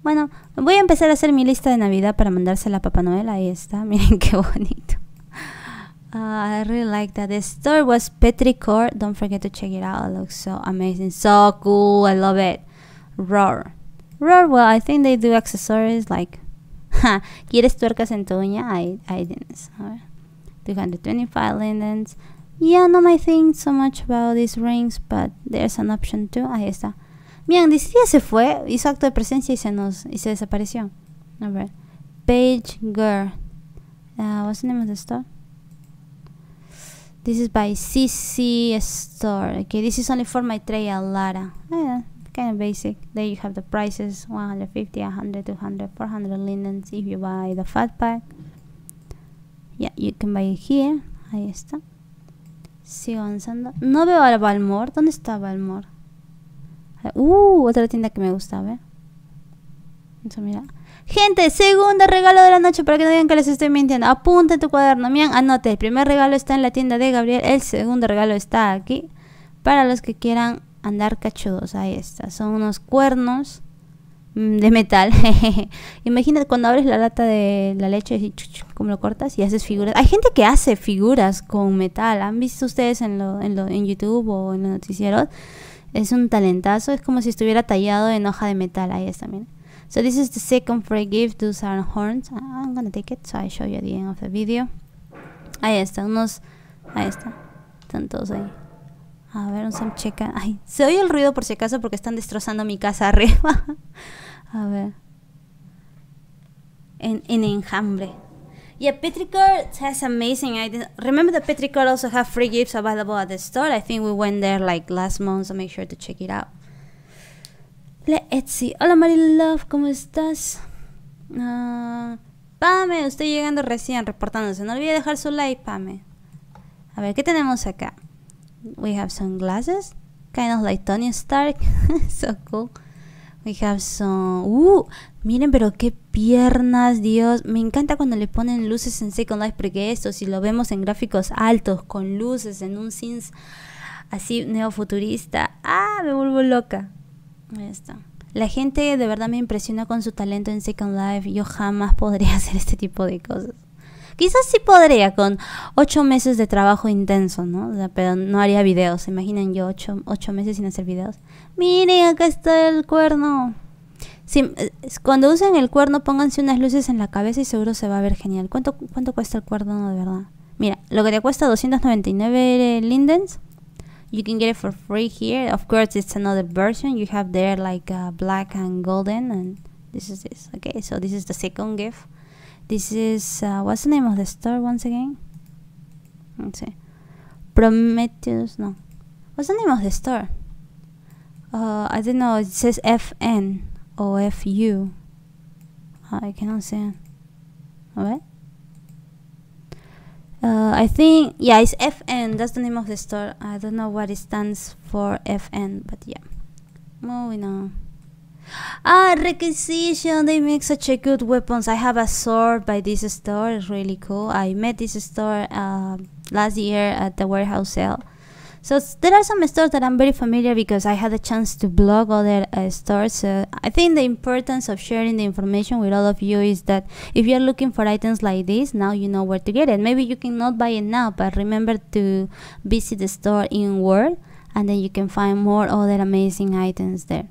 Speaker 1: Bueno, voy a empezar a hacer mi lista de Navidad para mandársela a Papá Noel. Ahí está, miren qué bonito. Uh, I really like that. The store was Petrichor. Don't forget to check it out. It looks so amazing. So cool. I love it. Roar. Roar, well, I think they do accessories like... ¿Quieres tuercas en tu uña? I, I didn't. 225 lindens. Yeah, no my thing so much about these rings, but there's an option too. Ahí está. Bien, día se fue, hizo acto de presencia y se nos y se desapareció. A ver. Page Girl. Uh, what's the name of the store? This is by CC Store. Okay, this is only for my a Lara. Ah, yeah, kind of basic. There you have the prices 150, 100, 200, 400 linens if you buy the fat pack. Yeah, you can buy it here. Ahí está. Sigo avanzando. No veo a Balmor. ¿Dónde está Balmor? Uh, otra tienda que me gusta, ¿ve? mira. Gente, segundo regalo de la noche para que no digan que les estoy mintiendo. Apunta tu cuaderno, miren, anote. El primer regalo está en la tienda de Gabriel. El segundo regalo está aquí. Para los que quieran andar cachudos, ahí está. Son unos cuernos mm, de metal. Imagínate cuando abres la lata de la leche y como lo cortas y haces figuras. Hay gente que hace figuras con metal. ¿Han visto ustedes en, en YouTube o en los noticieros? Es un talentazo, es como si estuviera tallado en hoja de metal. Ahí está, miren. So this is the second free gift, to are horns. I'm gonna take it, so I show you at the end of the video. Ahí está, unos... Ahí está. Están todos ahí. A ver, un some Ay, se oye el ruido por si acaso porque están destrozando mi casa arriba. A ver. En, en enjambre. Yeah, Petricor has amazing ideas. Remember that Petricor also have free gifts available at the store. I think we went there like last month, so make sure to check it out. Let's see. Hola Marilove, ¿cómo estás? Ah, Pame, estoy llegando recién, reportándose. No olvide dejar su like, Pame. A ver, ¿qué tenemos acá? We have some glasses, kind of like Tony Stark. so cool. We have some... ¡Uh! Miren, pero qué piernas, Dios. Me encanta cuando le ponen luces en Second Life porque esto, si lo vemos en gráficos altos, con luces, en un sims así neofuturista, ¡ah! Me vuelvo loca. Ahí está. La gente de verdad me impresiona con su talento en Second Life. Yo jamás podría hacer este tipo de cosas. Quizás sí podría con ocho meses de trabajo intenso, ¿no? pero no haría videos. ¿Se imaginan yo ocho, ocho meses sin hacer videos? Miren, acá está el cuerno. Si, cuando usen el cuerno, pónganse unas luces en la cabeza y seguro se va a ver genial. ¿Cuánto, cuánto cuesta el cuerno de verdad? Mira, lo que te cuesta 299 lindens. You can get it for free here. Of course, it's another version. You have there like uh, black and golden, and this is this. Okay, so this is the second gift. This is uh, what's the name of the store once again? Let's see. Prometheus. No, what's the name of the store? Uh, I don't know. It says FN. OFU. I cannot say. Alright. Uh, I think yeah, it's FN. That's the name of the store. I don't know what it stands for FN, but yeah. Moving on. Ah, requisition. They make such a good weapons. I have a sword by this store. It's really cool. I met this store uh, last year at the warehouse sale. So there are some stores that I'm very familiar because I had a chance to blog other uh, stores. I think the importance of sharing the information with all of you is that if you're looking for items like this, now you know where to get it. Maybe you cannot buy it now, but remember to visit the store in World, and then you can find more other amazing items there.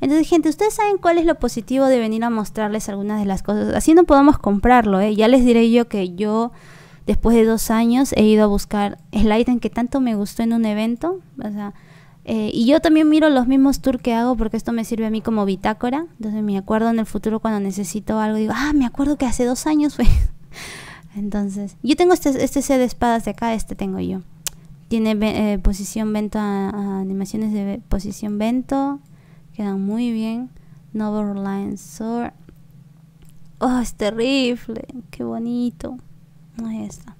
Speaker 1: Entonces, gente, ustedes saben cuál es lo positivo de venir a mostrarles algunas de las cosas. Así no podamos comprarlo, ¿eh? Ya les diré yo que yo después de dos años he ido a buscar el item que tanto me gustó en un evento. Eh, y yo también miro los mismos tours que hago porque esto me sirve a mí como bitácora. Entonces me acuerdo en el futuro cuando necesito algo, digo, ah, me acuerdo que hace dos años fue. Entonces, yo tengo este, este set de espadas de acá, este tengo yo. Tiene eh, posición vento, animaciones de posición vento. Quedan muy bien. Novel Line Sword. Oh, este rifle, qué bonito está.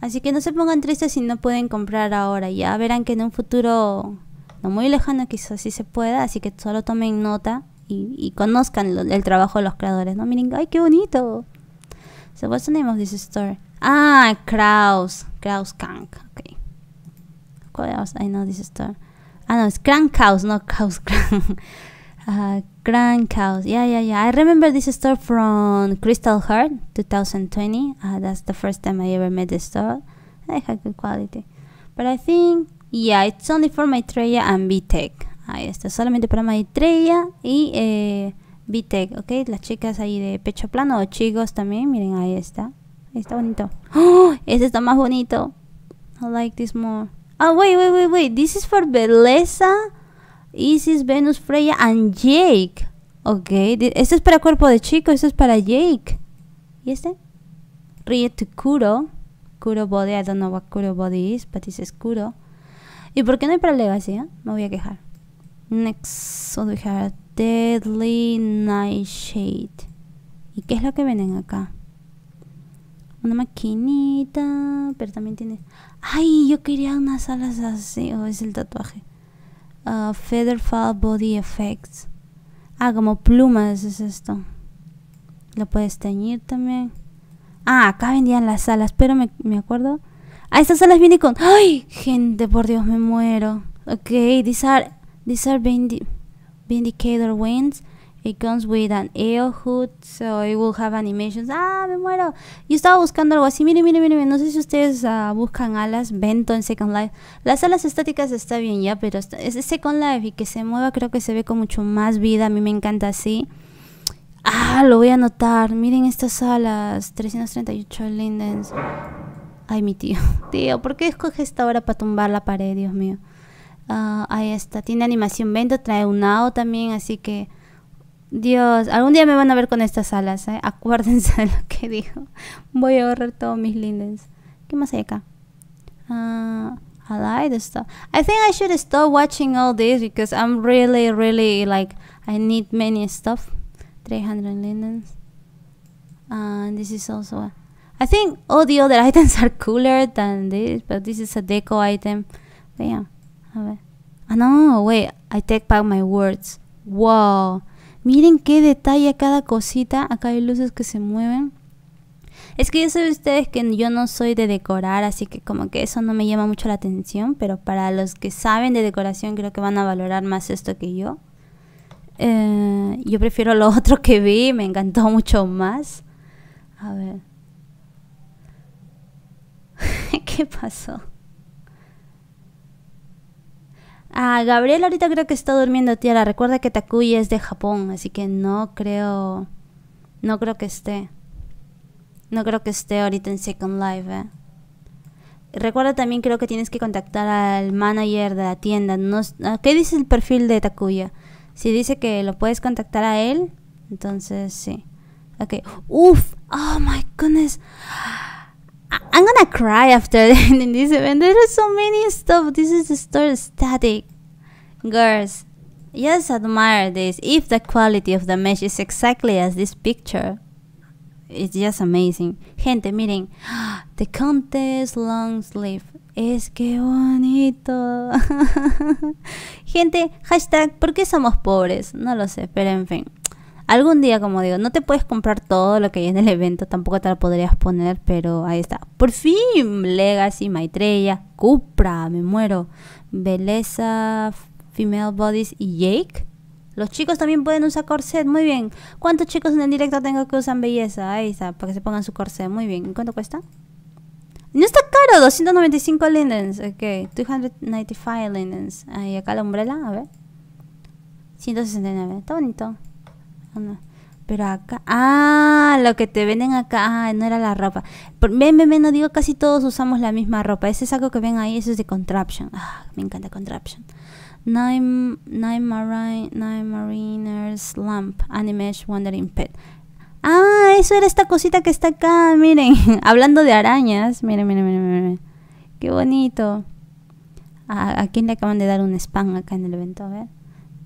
Speaker 1: Así que no se pongan tristes si no pueden comprar ahora. Ya verán que en un futuro no muy lejano quizás sí se pueda. Así que solo tomen nota y, conozcan el trabajo de los creadores. No miren, ay, qué bonito. So what's the name this store? Ah, Kraus. Kraus Kank. Ok. Ah, no, es Krank no Kraus Krank. Grand Cows. Yeah, yeah, yeah. I remember this store from Crystal Heart 2020. Uh, that's the first time I ever met the store. They had good quality. But I think, yeah, it's only for Maitreya and BTEC. Ahí está, solamente para Maitreya y eh, BTEC, ¿ok? Las chicas ahí de pecho plano o chicos también, miren, ahí está. Ahí está bonito. ¡Oh! Este está más bonito. I like this more. Oh, wait, wait, wait, wait. This is for Belleza. Isis, Venus, Freya and Jake. Ok, este es para cuerpo de chico, Esto es para Jake. ¿Y este? Rie to Kuro. Kuro body, I don't know what Kuro body is, but it's Kuro. ¿Y por qué no hay para Legacy? Ah? Me voy a quejar. Next, we have? Deadly Nightshade. ¿Y qué es lo que venden acá? Una maquinita, pero también tiene... ¡Ay! Yo quería unas alas así, o oh, es el tatuaje uh, Feather Fall Body Effects. Ah, como plumas es esto. Lo puedes teñir también. Ah, acá vendían las alas, pero me, acuerdo. Ah, estas alas vienen con... ¡Ay! Gente, por Dios, me muero. Ok, these are, these are vindicator wings. It comes with an Eohoot, hood, so it will have animations. ¡Ah, me muero! Yo estaba buscando algo así. Mire, mire, mire. No sé si ustedes ah, buscan alas. vento en Second Life. Las alas estáticas está bien ya, pero Es es Second Life y que se mueva creo que se ve con mucho más vida. A mí me encanta así. ¡Ah, lo voy a notar! Miren estas alas. 338 lindens. Ay, mi tío. Tío, ¿por qué escoge esta hora para tumbar la pared? Dios mío. Ah, ahí está. Tiene animación vento, Trae un AO también, así que... Dios, algún día me van a ver con estas alas, ¿eh? Acuérdense de lo que dijo. Voy a ahorrar todos mis lindens. ¿Qué más hay acá? Uh, I like stuff. I think I should stop watching all this because I'm really, really like, I need many stuff. 300 lindens. And this is also a, I think all the other items are cooler than this, but this is a deco item. But yeah, a ver. Oh no, wait, I take back my words. Whoa. Miren qué detalle cada cosita. Acá hay luces que se mueven. Es que ya saben ustedes que yo no soy de decorar, así que como que eso no me llama mucho la atención, pero para los que saben de decoración creo que van a valorar más esto que yo. Eh, yo prefiero lo otro que vi, me encantó mucho más. A ver. ¿Qué pasó? Ah, Gabriel ahorita creo que está durmiendo, tía. Recuerda que Takuya es de Japón, así que no creo. No creo que esté. No creo que esté ahorita en Second Life, eh. Recuerda también creo que tienes que contactar al manager de la tienda. Ah, ¿Qué dice el perfil de Takuya? Si dice que lo puedes contactar a él, entonces sí. Ok. Uf. Oh my goodness. I'm gonna cry after ending this event. There is so many stuff. This is the story static. Girls, just admire this. If the quality of the mesh is exactly as this picture, it's just amazing. Gente, miren. The contest long sleeve. Es que bonito. Gente, hashtag, ¿por qué somos pobres? No lo sé, pero en fin. Algún día, como digo, no te puedes comprar todo lo que hay en el evento, tampoco te lo podrías poner, pero ahí está. Por fin, Legacy, Maitreya, Cupra, me muero, Belleza, Female Bodies y Jake. Los chicos también pueden usar corset, muy bien. ¿Cuántos chicos en el directo tengo que usar belleza? Ahí está, para que se pongan su corset, muy bien. ¿Y cuánto cuesta? No está caro, 295 linens, ok. 295 linens. Ahí acá la umbrella, a ver. 169, está bonito. Pero acá, ah, lo que te venden acá, ah, no era la ropa. ven, ven, ven, no digo, casi todos usamos la misma ropa. Ese es algo que ven ahí, eso es de Contraption. Ah, me encanta Contraption. Nine, marine, nine Mariners Lamp, Animesh Wandering Pet. Ah, eso era esta cosita que está acá, miren. Hablando de arañas, miren, miren, miren, miren. Qué bonito. ¿A, ah, ¿A, quién le acaban de dar un spam acá en el evento? A ver.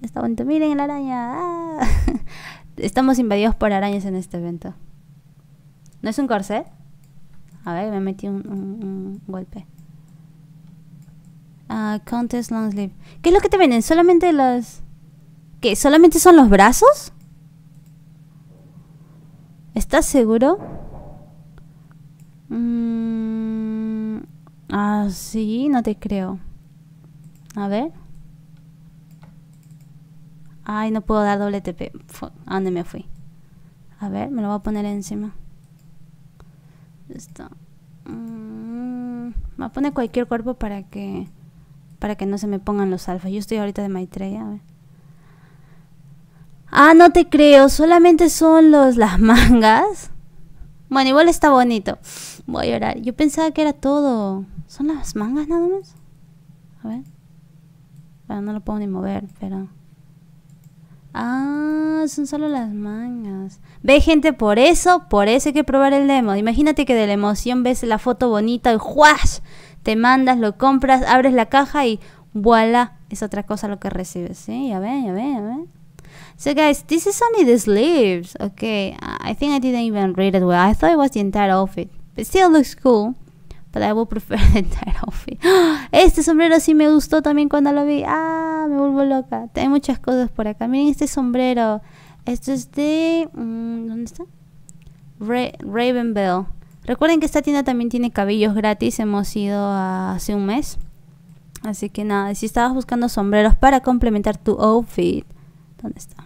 Speaker 1: Está bonito. Miren la araña. Ah. estamos invadidos por arañas en este evento. ¿No es un corset? A ver, me metí un, golpe. Ah, contest long ¿Qué es lo que te venden? ¿Solamente las...? ¿Qué? ¿Solamente son los brazos? ¿Estás seguro? Mm, ah, sí, no te creo. A ver. Ay, no puedo dar doble TP. ¿A dónde me fui? A ver, me lo voy a poner encima. Esto. Mm, me voy a poner cualquier cuerpo para que para que no se me pongan los alfas. Yo estoy ahorita de Maitreya. Ah, no te creo. Solamente son los las mangas. Bueno, igual está bonito. Voy a llorar. Yo pensaba que era todo. ¿Son las mangas nada más? A ver. no lo puedo ni mover, pero... Ah, son solo las mangas. Ve gente, por eso, por eso hay que probar el demo. Imagínate que de la emoción ves la foto bonita y ¡juas! Te mandas, lo compras, abres la caja y voilà, es otra cosa lo que recibes. Sí, ya ven, ya ven, ya ven. So guys, this is only the sleeves. Okay, I think I didn't even read it well. I thought it was the entire outfit. But still looks cool but I will outfit. Este sombrero sí me gustó también cuando lo vi. Ah, me vuelvo loca. Hay muchas cosas por acá. Miren este sombrero. Esto es de... Mm, ¿Dónde está? Ravenbell. Recuerden que esta tienda también tiene cabellos gratis. Hemos ido hace un mes. Así que nada, si estabas buscando sombreros para complementar tu outfit. ¿Dónde está?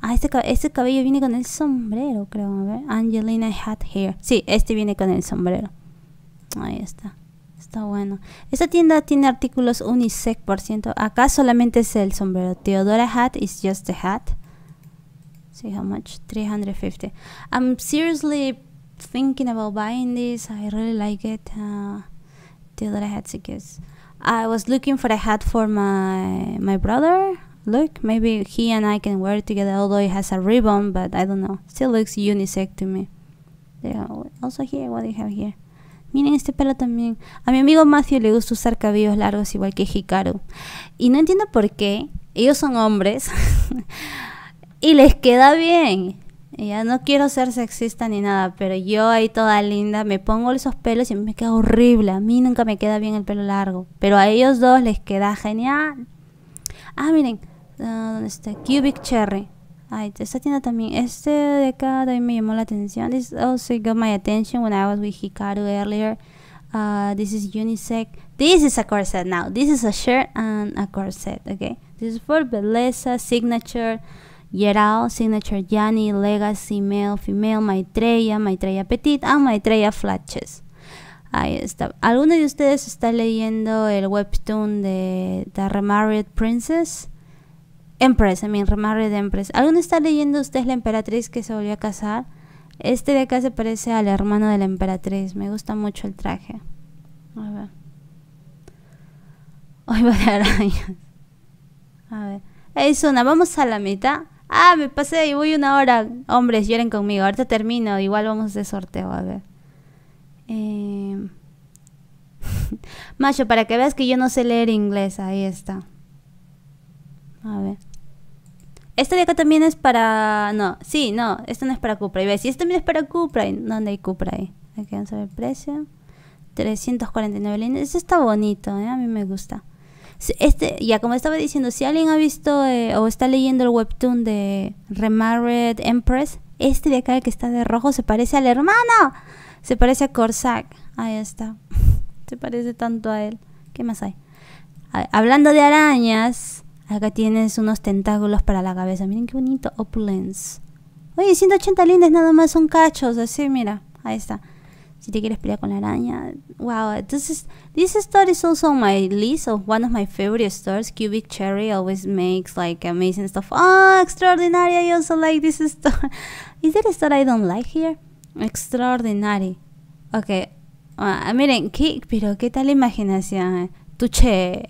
Speaker 1: Ah, este, este, cabello viene con el sombrero, creo. A ver. Angelina Hat Hair. Sí, este viene con el sombrero. Ahí está. Está bueno. Esta tienda tiene artículos unisex, por ciento. Acá solamente es el sombrero. Theodora hat is just the hat. See how much? 350. I'm seriously thinking about buying this. I really like it. Uh, Theodora hat because I was looking for a hat for my my brother. Look, maybe he and I can wear it together. Although it has a ribbon, but I don't know. Still looks unisex to me. Yeah. Also here, what do you have here? Miren este pelo también. A mi amigo Matthew le gusta usar cabellos largos igual que Hikaru. Y no entiendo por qué. Ellos son hombres. y les queda bien. Ya no quiero ser sexista ni nada, pero yo ahí toda linda me pongo esos pelos y me queda horrible. A mí nunca me queda bien el pelo largo, pero a ellos dos les queda genial. Ah, miren, ah, ¿dónde está? Cubic Cherry. Ay, esta tienda también. Este de acá también me llamó la atención. This also got my attention when I was with Hikaru earlier. Uh, this is unisex. This is a corset now. This is a shirt and a corset, okay? This is for Beleza, Signature, Geral, Signature Yanni, Legacy, Male, Female, Maitreya, Maitreya Petit, and Maitreya Flatches. Ahí está. ¿Alguno de ustedes está leyendo el webtoon de The Remarried Princess? Empress, mi mean, de Empress. ¿Alguno está leyendo usted la emperatriz que se volvió a casar? Este de acá se parece al hermano de la emperatriz. Me gusta mucho el traje. A ver. Hoy va A ver. Es vamos a la mitad. Ah, me pasé y voy una hora. Hombres, lloren conmigo. Ahorita termino. Igual vamos de sorteo, a ver. Eh... Macho, para que veas que yo no sé leer inglés. Ahí está. A ver. Este de acá también es para... No, sí, no, este no es para Cupra. Y si este también es para Cupra. ¿Dónde hay Cupra ahí? Aquí vamos a ver el precio. 349 líneas. Este está bonito, ¿eh? a mí me gusta. Este, ya como estaba diciendo, si alguien ha visto eh, o está leyendo el webtoon de Remarried Empress, este de acá, el que está de rojo, se parece al hermano. Se parece a Corsac. Ahí está. se parece tanto a él. ¿Qué más hay? hablando de arañas, Acá tienes unos tentáculos para la cabeza. Miren qué bonito. Opulence. Oye, 180 lindes nada más son cachos. Así, mira. Ahí está. Si te quieres pelear con la araña. Wow. Entonces, this store is also on my list of one of my favorite stores. Cubic Cherry always makes like amazing stuff. Oh, extraordinary. I also like this store. is there a store I don't like here? Extraordinary. Ok. Ah, miren, ¿qué, pero qué tal imaginación. Eh. Tuche.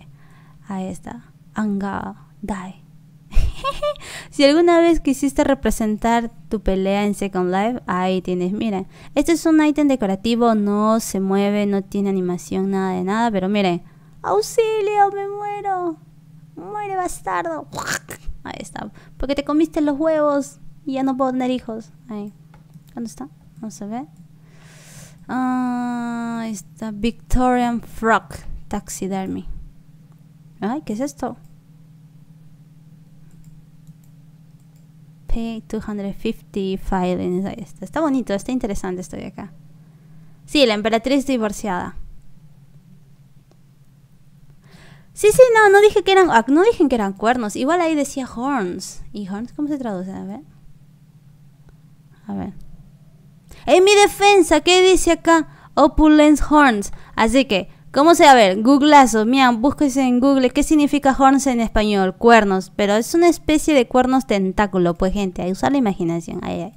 Speaker 1: Ahí está anga die. si alguna vez quisiste representar tu pelea en Second Life, ahí tienes, Mira, Este es un ítem decorativo, no se mueve, no tiene animación, nada de nada, pero mire. ¡Auxilio, me muero! ¡Muere, bastardo! Ahí está. Porque te comiste los huevos y ya no puedo tener hijos. Ahí. ¿Dónde está? No se ve. Ah, está. Victorian Frog Taxidermy. Ay, ¿qué es esto? pay Está, está bonito, está interesante esto de acá. Sí, la emperatriz divorciada. Sí, sí, no, no dije que eran, ah, no dije que eran cuernos. Igual ahí decía horns. ¿Y horns cómo se traduce? A ver. A ver. En mi defensa, ¿qué dice acá? Opulence horns. Así que, ¿Cómo se? A ver, Googleazo, mian, búsquese en Google qué significa horns en español, cuernos, pero es una especie de cuernos tentáculo, pues gente, ahí usar la imaginación, ahí,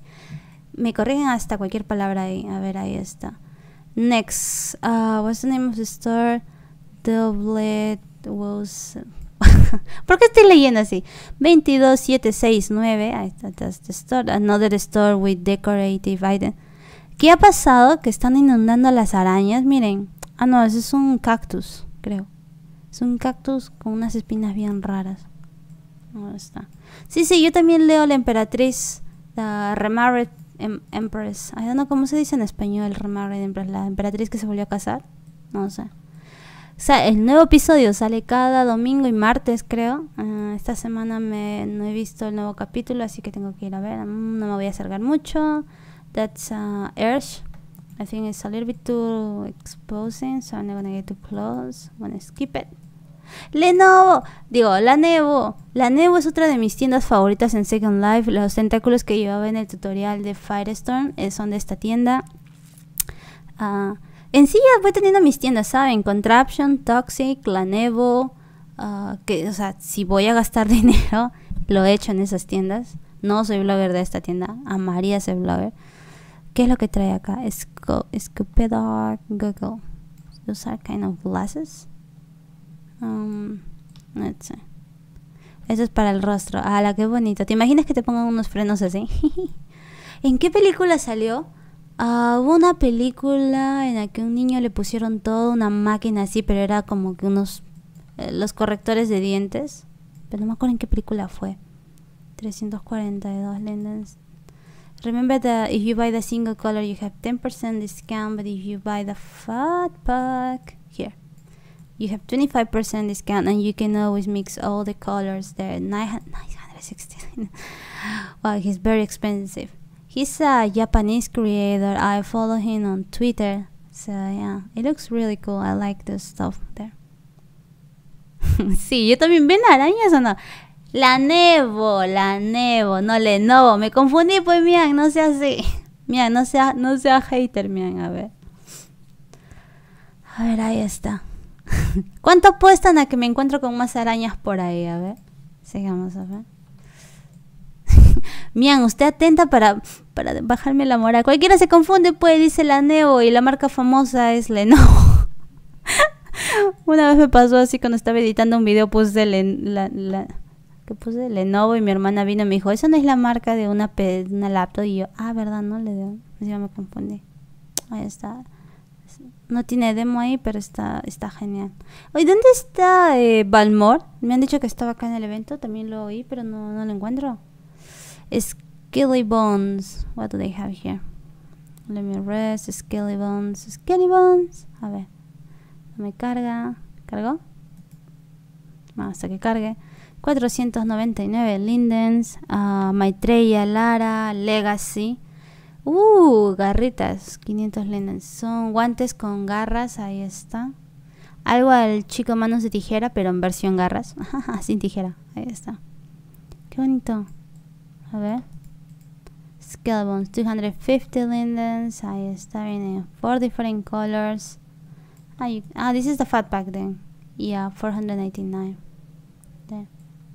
Speaker 1: Me corrigen hasta cualquier palabra ahí, a ver, ahí está. Next, uh, what's the name of the store? Doublet was... ¿Por qué estoy leyendo así? 22769, ahí está, another store with decorative items. ¿Qué ha pasado? Que están inundando las arañas, miren. Ah, no, ese es un cactus, creo. Es un cactus con unas espinas bien raras. No está. Sí, sí, yo también leo La Emperatriz, la Remarried em-, Empress. Ay, no, ¿cómo se dice en español Remarried Empress? La emperatriz que se volvió a casar. No sé. O sea, el nuevo episodio sale cada domingo y martes, creo. Ah, esta semana me, no he visto el nuevo capítulo, así que tengo que ir a ver. Mm, no me voy a acercar mucho. That's uh, I think it's a little bit too exposing, so I'm not gonna get too close. I'm gonna skip it. Lenovo, digo, la Nevo. La Nevo es otra de mis tiendas favoritas en Second Life. Los tentáculos que llevaba en el tutorial de Firestorm eh, son de esta tienda. Ah, en sí ya voy teniendo mis tiendas, ¿saben? Contraption, Toxic, La Nevo. Ah, que, o sea, si voy a gastar dinero, lo he hecho en esas tiendas. No soy blogger de esta tienda, amaría ser blogger. ¿Qué es lo que trae acá? Scoopedar Google. Those are kind of glasses. Um, Eso es para el rostro. Ah, la qué bonito! ¿Te imaginas que te pongan unos frenos así? ¿En qué película salió? Ah, hubo una película en la que un niño le pusieron toda una máquina así, pero era como que unos... Eh, los correctores de dientes. Pero no me acuerdo en qué película fue. 342 lindens. remember that if you buy the single color you have 10% discount but if you buy the fat pack here you have 25% discount and you can always mix all the colors there Nine hundred sixteen. wow he's very expensive he's a Japanese creator I follow him on Twitter so yeah it looks really cool I like the stuff there sí, yo también ven arañas o no. La nevo, la nevo, no le Me confundí, pues, mian, no sea así. Eh, mian, no sea, no sea hater, mian, a ver. A ver, ahí está. ¿Cuánto apuestan a que me encuentro con más arañas por ahí? A ver, sigamos, a ver. mian, usted atenta para, para bajarme la moral. Cualquiera se confunde, pues, dice la nevo y la marca famosa es Lenovo. Una vez me pasó así cuando estaba editando un video, puse la, la que puse Lenovo y mi hermana vino y me dijo, esa no es la marca de una, una laptop. Y yo, ah, verdad, no le dio. Encima me confundí. Ahí está. No tiene demo ahí, pero está, está genial. Oye, ¿dónde está eh, Balmor? Me han dicho que estaba acá en el evento, también lo oí, pero no, lo encuentro. Skelly Bones. What do they have here? Let me rest. Skelly Bones. A ver. No me carga. ¿Cargó? hasta que cargue. 499 Lindens, uh, Maitreya, Lara, Legacy. Uh, garritas, 500 Lindens. Son guantes con garras, ahí está. Algo al chico manos de tijera, pero en versión garras. Ah, sin tijera, ahí está. Qué bonito. A ver. 250 Lindens, ahí está, viene. 4 different colors. Ah, ah, this is the fat pack then. Yeah, 499.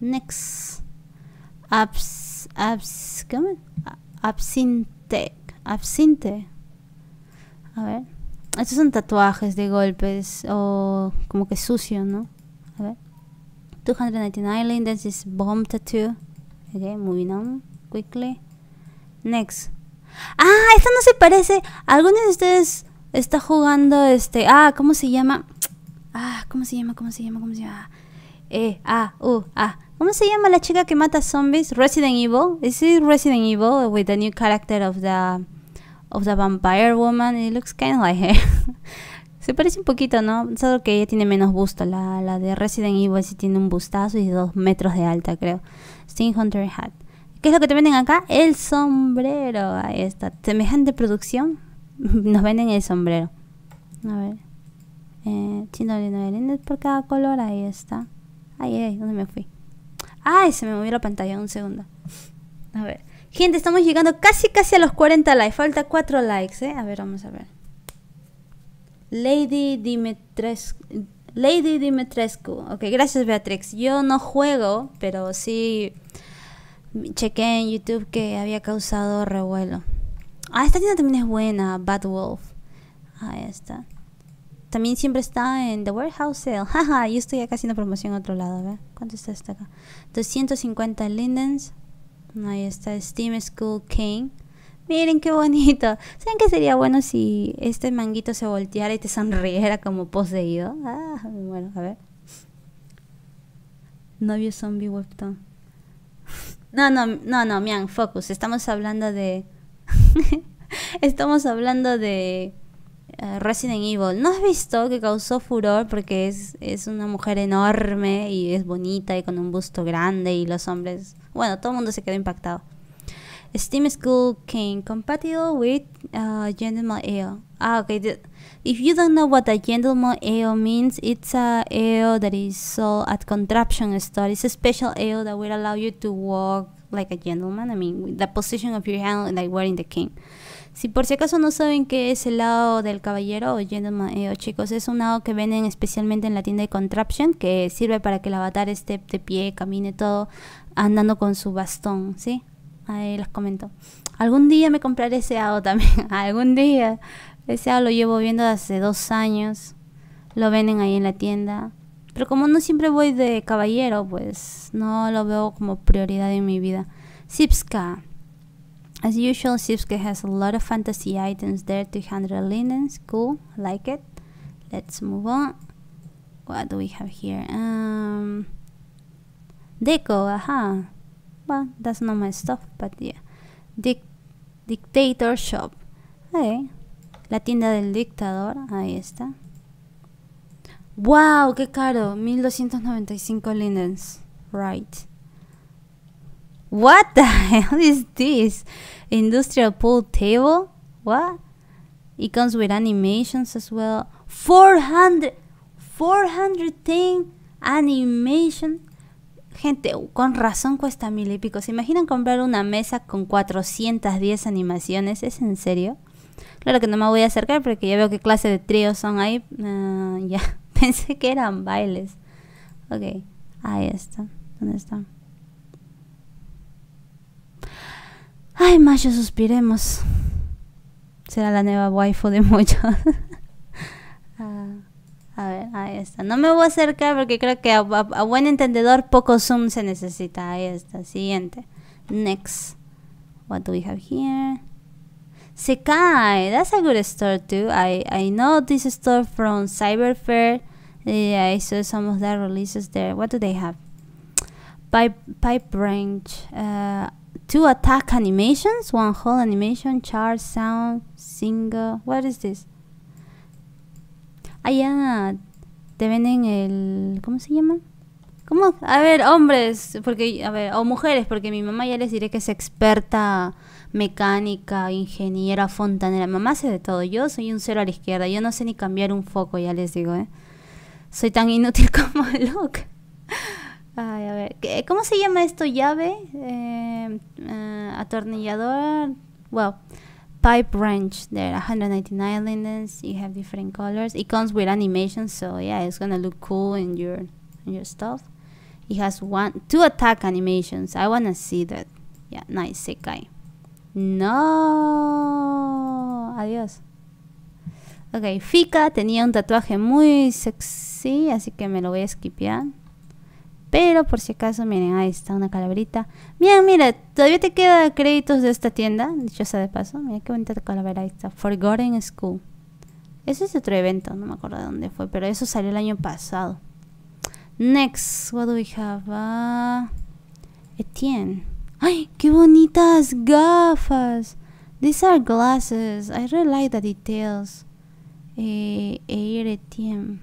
Speaker 1: Next. Abs, abs, ¿cómo? Absinthe. Absinthe. A ver. Estos son tatuajes de golpes o como que sucio, ¿no? A ver. 299 this is bomb tattoo. Okay, moving on quickly. Next. Ah, esta no se parece. Algunos de ustedes está jugando este. Ah, ¿cómo se llama? Ah, ¿cómo se llama? ¿Cómo se llama? ¿Cómo se llama? E, A, U, A. ¿Cómo se llama la chica que mata zombies? Resident Evil. ¿Es Resident Evil with the new character of the of the vampire woman? It looks kind like her. se parece un poquito, ¿no? Solo que ella tiene menos busto. La, de Resident Evil sí tiene un bustazo y dos metros de alta, creo. Sting Hunter Hat. ¿Qué es lo que te venden acá? El sombrero. Ahí está. Semejante producción. Nos venden el sombrero. A ver. Eh, chino por cada color. Ahí está. Ahí ay, ¿dónde me fui? Ay, se me movió la pantalla, un segundo. A ver. Gente, estamos llegando casi, casi a los 40 likes. Falta 4 likes, ¿eh? A ver, vamos a ver. Lady Dimitrescu. Lady Dimitrescu. Ok, gracias Beatrix. Yo no juego, pero sí chequé en YouTube que había causado revuelo. Ah, esta tienda también es buena, Bad Wolf. Ahí está. También siempre está en The Warehouse Sale. Jaja, yo estoy acá haciendo promoción a otro lado. A ver, ¿cuánto está esta acá? 250 lindens. Ahí está Steam School King. Miren qué bonito. ¿Saben qué sería bueno si este manguito se volteara y te sonriera como poseído? Ah, bueno, a ver. Novio zombie webtoon. No, no, no, no, Mian, focus. Estamos hablando de. Estamos hablando de eh, Resident Evil. ¿No has visto que causó furor porque es, es una mujer enorme y es bonita y con un busto grande y los hombres... Bueno, todo el mundo se quedó impactado. Steam School King compatible with uh, Gentleman Ale. Ah, okay. if you don't know what a Gentleman Ale means, it's a ale that is sold at contraption store. It's a special ale that will allow you to walk like a gentleman. I mean, the position of your hand, like wearing the king. Si por si acaso no saben qué es el lado del caballero eh, o chicos, es un lado que venden especialmente en la tienda de Contraption, que sirve para que el avatar esté de pie, camine todo, andando con su bastón, ¿sí? Ahí les comento. Algún día me compraré ese lado también, algún día. Ese lado lo llevo viendo hace dos años, lo venden ahí en la tienda. Pero como no siempre voy de caballero, pues no lo veo como prioridad en mi vida. Sipska. As usual, Sipske has a lot of fantasy items there, 200 linens, cool, like it. Let's move on. What do we have here? Um, Deco, aha. Well, that's not my stuff, but yeah. Dic dictator shop. Okay. La tienda del dictador, ahí está. ¡Wow! ¡Qué caro! 1295 linens. Right. What the hell is this? Industrial pool table? What? It comes with animations as well. 400, 410 animation. Gente, con razón cuesta mil y pico. ¿Se imaginan comprar una mesa con 410 animaciones? ¿Es en serio? Claro que no me voy a acercar porque ya veo qué clase de tríos son ahí. Ah, ya, pensé que eran bailes. Ok, ahí está. ¿Dónde está? Ay, Mayo, suspiremos. Será la nueva waifu de muchos. Ah, a ver, ahí está. No me voy a acercar porque creo que a, buen entendedor poco zoom se necesita. Ahí está. Siguiente. Next. What do we have here? Sekai. That's a good store too. I, I know this store from Cyberfair. Yeah, I saw some of their releases there. What do they have? Pipe, pipe range. Uh, two attack animations, one whole animation, charge sound, single. What is this? Ah, ya. Te venden el. ¿Cómo se llama? ¿Cómo? A ver, hombres, porque, a ver, o mujeres, porque mi mamá ya les diré que es experta mecánica, ingeniera, fontanera. mamá hace de todo. Yo soy un cero a la izquierda. Yo no sé ni cambiar un foco, ya les digo, ¿eh? Soy tan inútil como Luke. Ay, a ver, ¿cómo se llama esto? Llave, eh, eh atornillador, Well, Pipe wrench, there are 199 lindens, you have different colors. It comes with animations, so yeah, it's gonna look cool in your, in your stuff. It has one, two attack animations, I wanna see that. Yeah, nice, guy. No, adiós. Okay, Fika tenía un tatuaje muy sexy, así que me lo voy a skipear. Pero por si acaso, miren, ahí está una calaverita. Miren, mira, todavía te quedan créditos de esta tienda, dichosa de paso. Mira qué bonita calavera, ahí está. Forgotten School. Ese es otro evento, no me acuerdo de dónde fue, pero eso salió el año pasado. Next, what do we have? Ah, Etienne. ¡Ay, qué bonitas gafas! These are glasses. I really like the details. Eh, Etienne.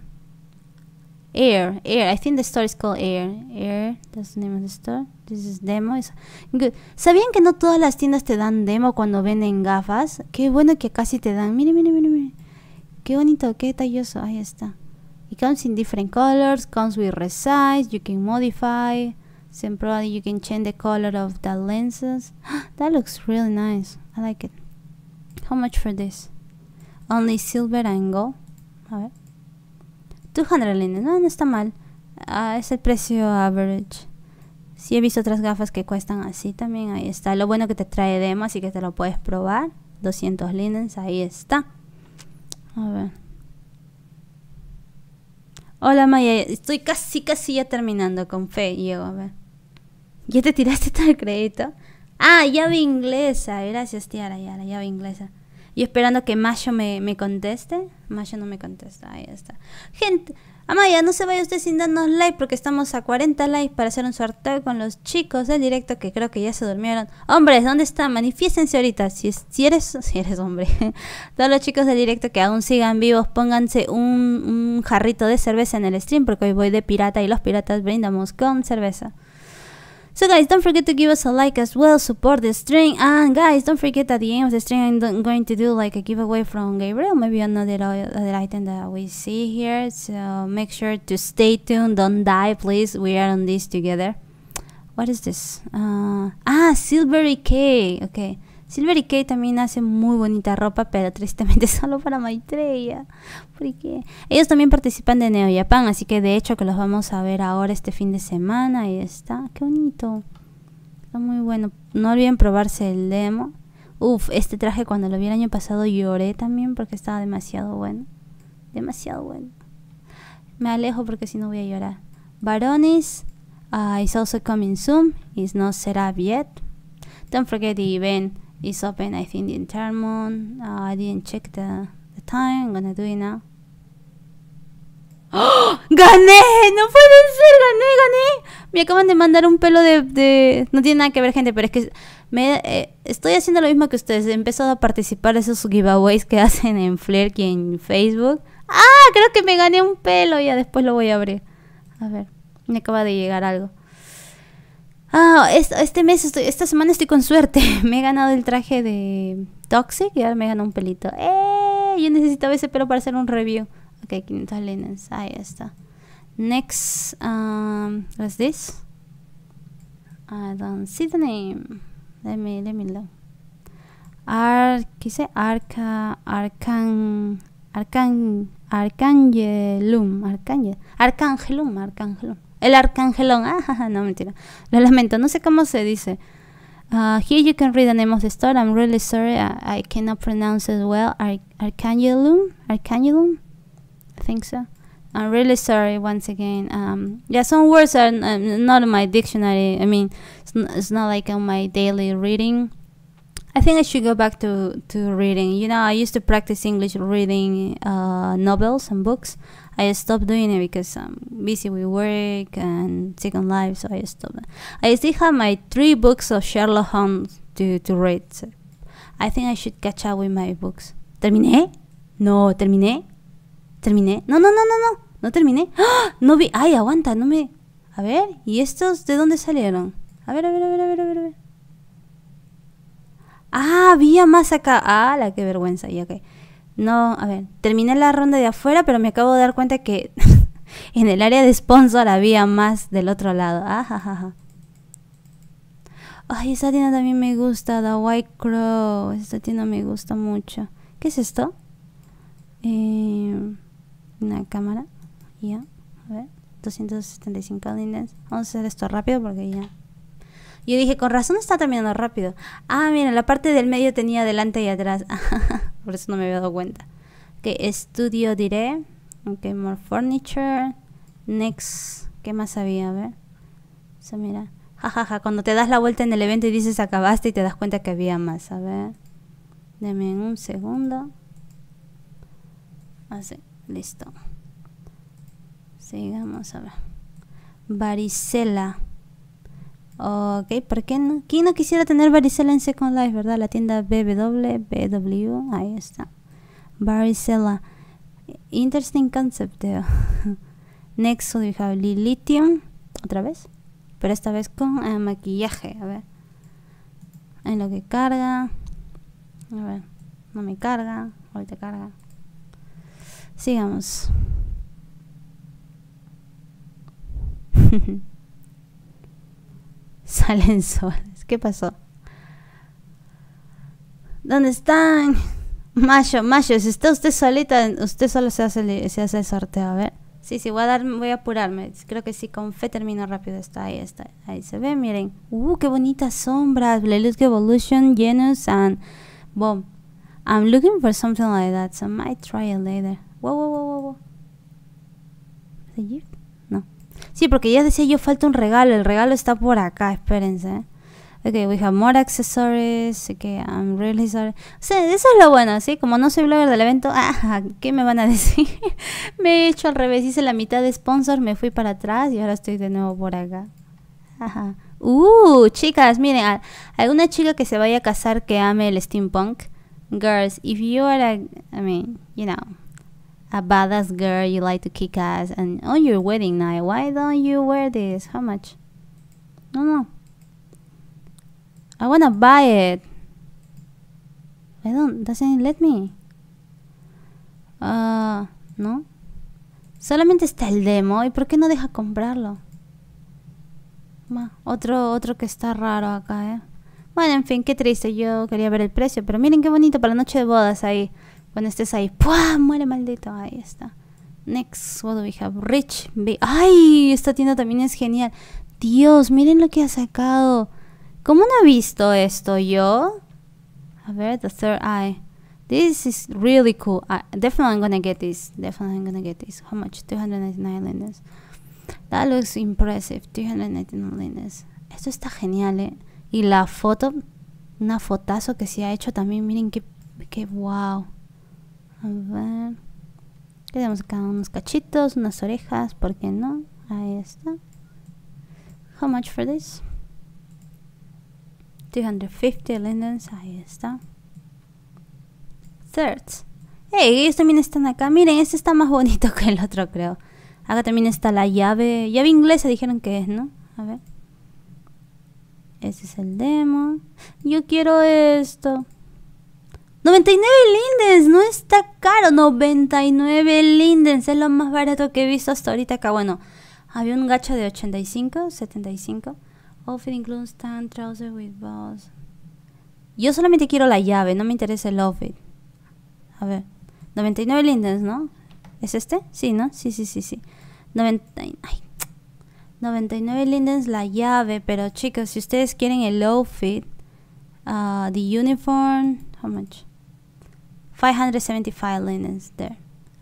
Speaker 1: Air, Air. I think the store is called Air. Air, that's the name of the store. This is demo. It's good. ¿Sabían que no todas las tiendas te dan demo cuando venden gafas? Qué bueno que casi te dan. Mire, mire, mire, mire. Qué bonito, qué detalloso. Ahí está. It comes in different colors, comes with resize, you can modify. And probably you can change the color of the lenses. that looks really nice. I like it. How much for this? Only silver and gold. All right. 200 líneas, no, no está mal. es el precio average. Sí he visto otras gafas que cuestan así también, ahí está. Lo bueno que te trae demo, así que te lo puedes probar. 200 linens, ahí está. A ver. Hola Maya, estoy casi, casi ya terminando con fe, llego, a ver. ¿Ya te tiraste todo el crédito? Ah, llave inglesa, gracias Tiara, ya llave inglesa y esperando que Mayo me, me conteste. Mayo no me contesta, ahí está. Gente, Amaya, no se vaya usted sin darnos like porque estamos a 40 likes para hacer un sorteo con los chicos del directo que creo que ya se durmieron. Hombres, ¿dónde están? Manifiestense ahorita. Si, si, eres, si eres hombre. Todos los chicos del directo que aún sigan vivos, pónganse un, un jarrito de cerveza en el stream porque hoy voy de pirata y los piratas brindamos con cerveza. So guys, don't forget to give us a like as well, support the stream, and guys, don't forget at the end of the stream, I'm going to do like a giveaway from Gabriel, maybe another uh, other item that we see here, so make sure to stay tuned, don't die, please, we are on this together. What is this? Uh, ah, Silvery K, okay. Silver y Kate también hacen muy bonita ropa, pero tristemente solo para Maitreya. Porque ellos también participan de Neo Japan, así que de hecho que los vamos a ver ahora este fin de semana. Ahí está, qué bonito. Está muy bueno. No olviden probarse el demo. Uf, este traje cuando lo vi el año pasado lloré también porque estaba demasiado bueno. Demasiado bueno. Me alejo porque si no voy a llorar. Varones uh, ah, is also coming soon. It's not set up yet. Don't forget the event it's open I think the entire uh, I didn't check the, the time I'm gonna do it now ¡Gané! ¡No puede ser! ¡Gané, gané! Me acaban de mandar un pelo de... No tiene nada que ver, gente, pero es que... Me, eh, estoy haciendo lo mismo que ustedes. He empezado a participar de esos giveaways que hacen en Flair y en Facebook. ¡Ah! Creo que me gané un pelo. Ya después lo voy a abrir. A ver. Me acaba de llegar algo. Ah, este mes, esta semana estoy con suerte. Me he ganado el traje de Toxic y ahora me he ganado un pelito. ¡Eh! Yo necesitaba ese pelo para hacer un review. Ok, 500 linens, Ahí está. Next, um, what's this? I don't see the name. Let me, let me look. Ar, ¿qué dice? Arca, Arcan, Arcan, Arcangelum, Arcangel, Arcangelum, Arcangelum. El arcangelón. Ah, no, mentira. Lo lamento. No sé cómo se dice. Uh, here you can read the name of the store. I'm really sorry. I, I cannot pronounce it well. Ar arcangelum? Arcangelum? I think so. I'm really sorry once again. Um, yeah, some words are um, not in my dictionary. I mean, it's, it's not like on my daily reading. I think I should go back to, to reading. You know, I used to practice English reading uh, novels and books. I stopped doing it because I'm busy with work and Second Life, so I stopped. I still have my three books of Sherlock Holmes to, to read. So I think I should catch up with my books. ¿Terminé? No, terminé. ¿Terminé? No, no, no, no, no. No terminé. ¡Ah! No vi. Ay, aguanta, no me. A ver, ¿y estos de dónde salieron? A ver, a ver, a ver, a ver, a ver. Ah, había más acá. Ah, la qué vergüenza. Ya, ok. No, a ver, terminé la ronda de afuera, pero me acabo de dar cuenta que en el área de sponsor había más del otro lado. Ah, Ay, esa tienda también me gusta, The White Crow. Esta tienda me gusta mucho. ¿Qué es esto? Eh, una cámara. Ya, a ver. 275 líneas. Vamos a hacer esto rápido porque ya yo dije, con razón está terminando rápido. Ah, mira, la parte del medio tenía delante y atrás. Por eso no me había dado cuenta. Ok, estudio diré. Ok, more furniture. Next. ¿Qué más había? A ver. Eso mira. Jajaja, ja, ja. cuando te das la vuelta en el evento y dices acabaste y te das cuenta que había más. A ver. Deme un segundo. Así, listo. Sigamos a ver. Varicela. Ok, ¿por qué no? ¿Quién no quisiera tener varicela en Second Life, verdad? La tienda BW, BW, ahí está. Varicela. Interesting concept. Next we have Lilithium. Otra vez. Pero esta vez con eh, maquillaje. A ver. En lo que carga. A ver. No me carga. Ahorita carga. Sigamos. Salen solas. ¿Qué pasó? ¿Dónde están? Mayo, Mayo, si está usted solita, usted solo se hace, el, se hace el sorteo, a ver. Sí, sí, voy a, dar, voy a apurarme. Creo que sí, con fe termino rápido. Está ahí, está ahí. Se ve, miren. ¡Uh, qué bonitas sombras! Lelusk Evolution, Genus, and Bomb. I'm looking for something like that, so I might try it later. Whoa, whoa, whoa, whoa, whoa. Is you? Sí, porque ya decía yo, falta un regalo. El regalo está por acá, espérense. Ok, we have more accessories. Ok, I'm really sorry. O sea, eso es lo bueno, ¿sí? Como no soy blogger del evento, ah, ¿qué me van a decir? me he hecho al revés, hice la mitad de sponsor, me fui para atrás y ahora estoy de nuevo por acá. Ajá. Uh, chicas, miren, alguna chica que se vaya a casar que ame el steampunk. Girls, if you are a, I mean, you know, a badass girl, you like to kick ass, and on your wedding night, why don't you wear this? How much? No, no. I wanna buy it. I don't, doesn't let me? Uh, no. Solamente está el demo, ¿y por qué no deja comprarlo? otro, otro que está raro acá, eh. Bueno, en fin, qué triste, yo quería ver el precio, pero miren qué bonito para la noche de bodas ahí. Cuando estés ahí, ¡pua! Muere maldito. Ahí está. Next, what do we have? Rich. B ¡Ay! Esta tienda también es genial. Dios, miren lo que ha sacado. ¿Cómo no he visto esto yo? A ver, The Third Eye. This is really cool. I, ah, definitely I'm gonna get this. Definitely I'm gonna get this. How much? 299 liners. That looks impressive. 299 liners. Esto está genial, ¿eh? Y la foto, una fotazo que se ha hecho también. Miren qué, qué wow. A ver. queremos acá unos cachitos, unas orejas, ¿por qué no? Ahí está. How much for this? 250 lindens, ahí está. Thirds. Hey, ellos también están acá. Miren, este está más bonito que el otro, creo. Acá también está la llave. Llave inglesa dijeron que es, ¿no? A ver. Ese es el demo. Yo quiero esto. 99 lindens, no está caro, 99 lindens, es lo más barato que he visto hasta ahorita acá. Bueno, había un gacho de 85, 75. Outfit includes tan trousers with balls. Yo solamente quiero la llave, no me interesa el outfit. A ver, 99 lindens, ¿no? ¿Es este? Sí, ¿no? Sí, sí, sí, sí. 99, 99 lindens la llave, pero chicos, si ustedes quieren el outfit, ah, the uniform, how much? 575 lindens, there.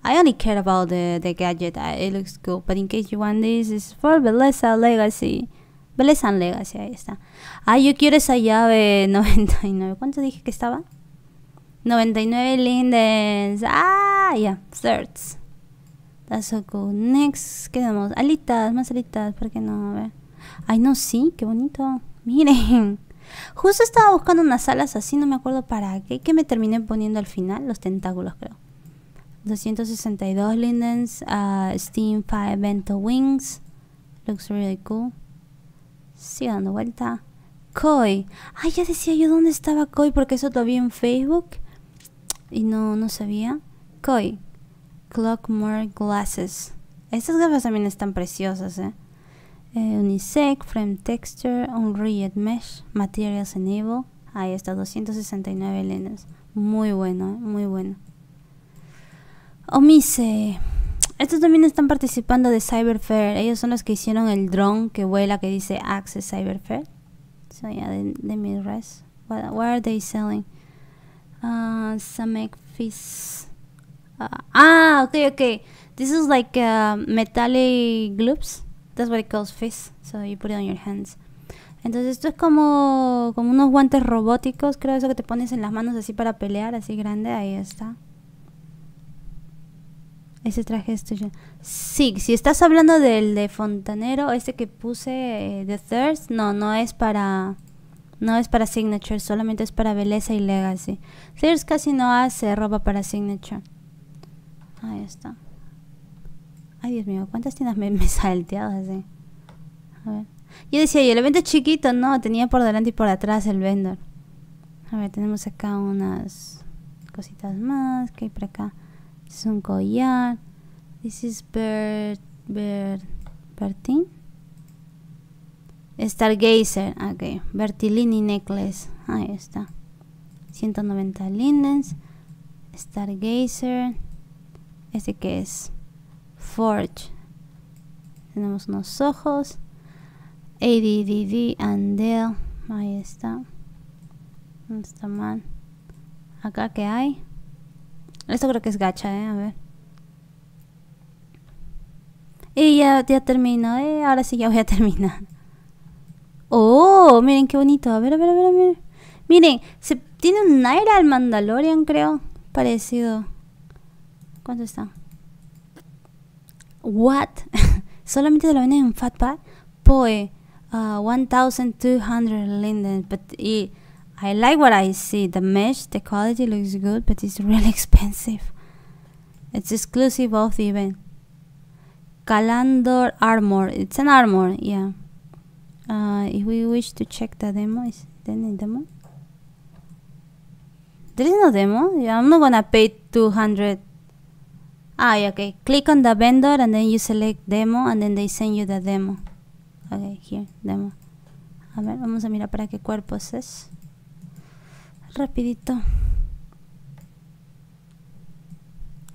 Speaker 1: I only care about the, the gadget, it looks cool, but in case you want this, it's for Beleza Legacy. Beleza Legacy, ahí está. Ah, yo quiero esa llave 99, ¿cuánto dije que estaba? 99 lindens. Ah, yeah, thirds. That's so cool. Next, ¿qué Alitas, más alitas, ¿por qué no? A Ay, no, sí, qué bonito. Miren. Justo estaba buscando unas alas así, no me acuerdo para qué, que me terminé poniendo al final, los tentáculos creo. 262 lindens, ah, Steam 5 Bento Wings, looks really cool. Sigo dando vuelta. Koi. Ay, ya decía yo dónde estaba Koi porque eso lo vi en Facebook y no, no sabía. Koi. Clockmore Glasses. Estas gafas también están preciosas, ¿eh? Eh, Unisec, Frame Texture, Unreal Mesh, Materials Enable. Ahí está, 269 lentes. Muy bueno, ¿eh? muy bueno. Omise. Estos también están participando de Cyberfair. Ellos son los que hicieron el drone que vuela que dice Access Cyberfair. So yeah, de de están rest. What, are they selling? Uh, Samek Fizz. Ah, ah, okay, okay. This is like uh, metallic Gloops that's what fist, so you put it on your hands. Entonces esto es como, como unos guantes robóticos, creo eso que te pones en las manos así para pelear, así grande, ahí está. Ese traje es tuyo. Sí, si estás hablando del de Fontanero, ese que puse eh, de Thirst, no, no es para... No es para Signature, solamente es para Belleza y Legacy. Thirst casi no hace ropa para Signature. Ahí está. Ay, Dios mío, ¿cuántas tiendas me, me salteado así? A ver. Yo decía, yo. el evento es chiquito, no, tenía por delante y por atrás el vendor. A ver, tenemos acá unas cositas más. ¿Qué hay por acá? Este es un collar. This is Bert, Bert, Bertin. Stargazer, ok. Bertilini Necklace, ahí está. 190 lindens. Stargazer. ¿Este qué es? Forge. Tenemos unos ojos. ADDD and Ahí está. No está mal. Acá que hay. Esto creo que es gacha, eh. A ver. Y ya, ya termino, eh. Ahora sí ya voy a terminar. Oh, miren qué bonito. A ver, a ver, a ver, Miren, se tiene un aire al Mandalorian, creo. Parecido. ¿Cuánto está? What? Solamente lo venden en Fatpa. Poe, uh, 1200 linden. But it, I like what I see. The mesh, the quality looks good, but it's really expensive. It's exclusive of the event. Calandor armor. It's an armor, yeah. Uh, if we wish to check the demo, is there any demo? There is no demo. Yeah, I'm not gonna pay 200 Ah, okay. Click on the vendor and then you select demo and then they send you the demo. Okay, here, demo. A ver, vamos a mirar para qué cuerpos es. Rapidito.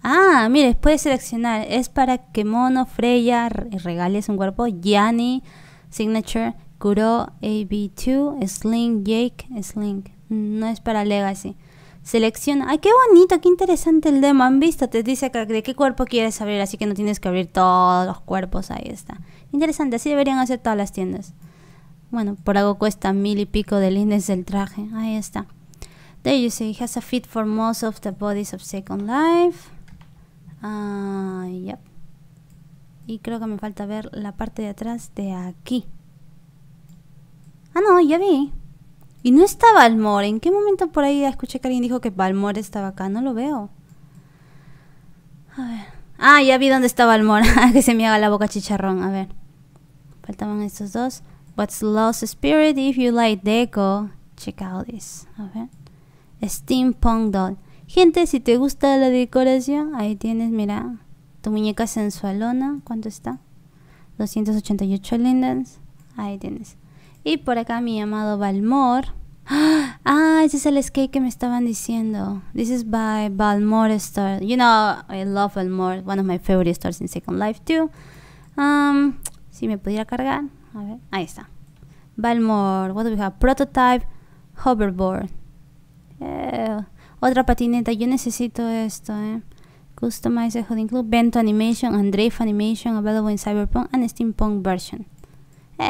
Speaker 1: Ah, mire, puedes seleccionar. Es para mono, Freya, regales un cuerpo, Yanni, Signature, Kuro, AB2, Sling, Jake, Sling. No es para Legacy. Selecciona. Ay, qué bonito, qué interesante el demo. Han visto, te dice de qué cuerpo quieres abrir, así que no tienes que abrir todos los cuerpos. Ahí está. Interesante, así deberían hacer todas las tiendas. Bueno, por algo cuesta mil y pico de líneas el traje. Ahí está. There you see, has a fit for most of the bodies of Second Life. Ah, yep. Y creo que me falta ver la parte de atrás de aquí. Ah, no, ya vi. Y no está Balmor. ¿En qué momento por ahí escuché que alguien dijo que Balmor estaba acá? No lo veo. A ver. Ah, ya vi dónde está Balmor. que se me haga la boca chicharrón. A ver. Faltaban estos dos. What's Lost Spirit? If you like Deco, check out this. A ver. Steampunk Doll. Gente, si te gusta la decoración, ahí tienes, mira, tu muñeca sensualona. ¿Cuánto está? 288 lindens. Ahí tienes. Y por acá mi amado Balmor. ¡Ah! ah, ese es el skate que me estaban diciendo. This is by Balmore store. You know, I love Balmore. One of my favorite stores in Second Life too. Um, si me pudiera cargar. A ver, ahí está. Balmore. What do we have? Prototype hoverboard. Eh, otra patineta. Yo necesito esto, eh. Customize Holding Club. Bento Animation and Drift Animation available in Cyberpunk and Steampunk version.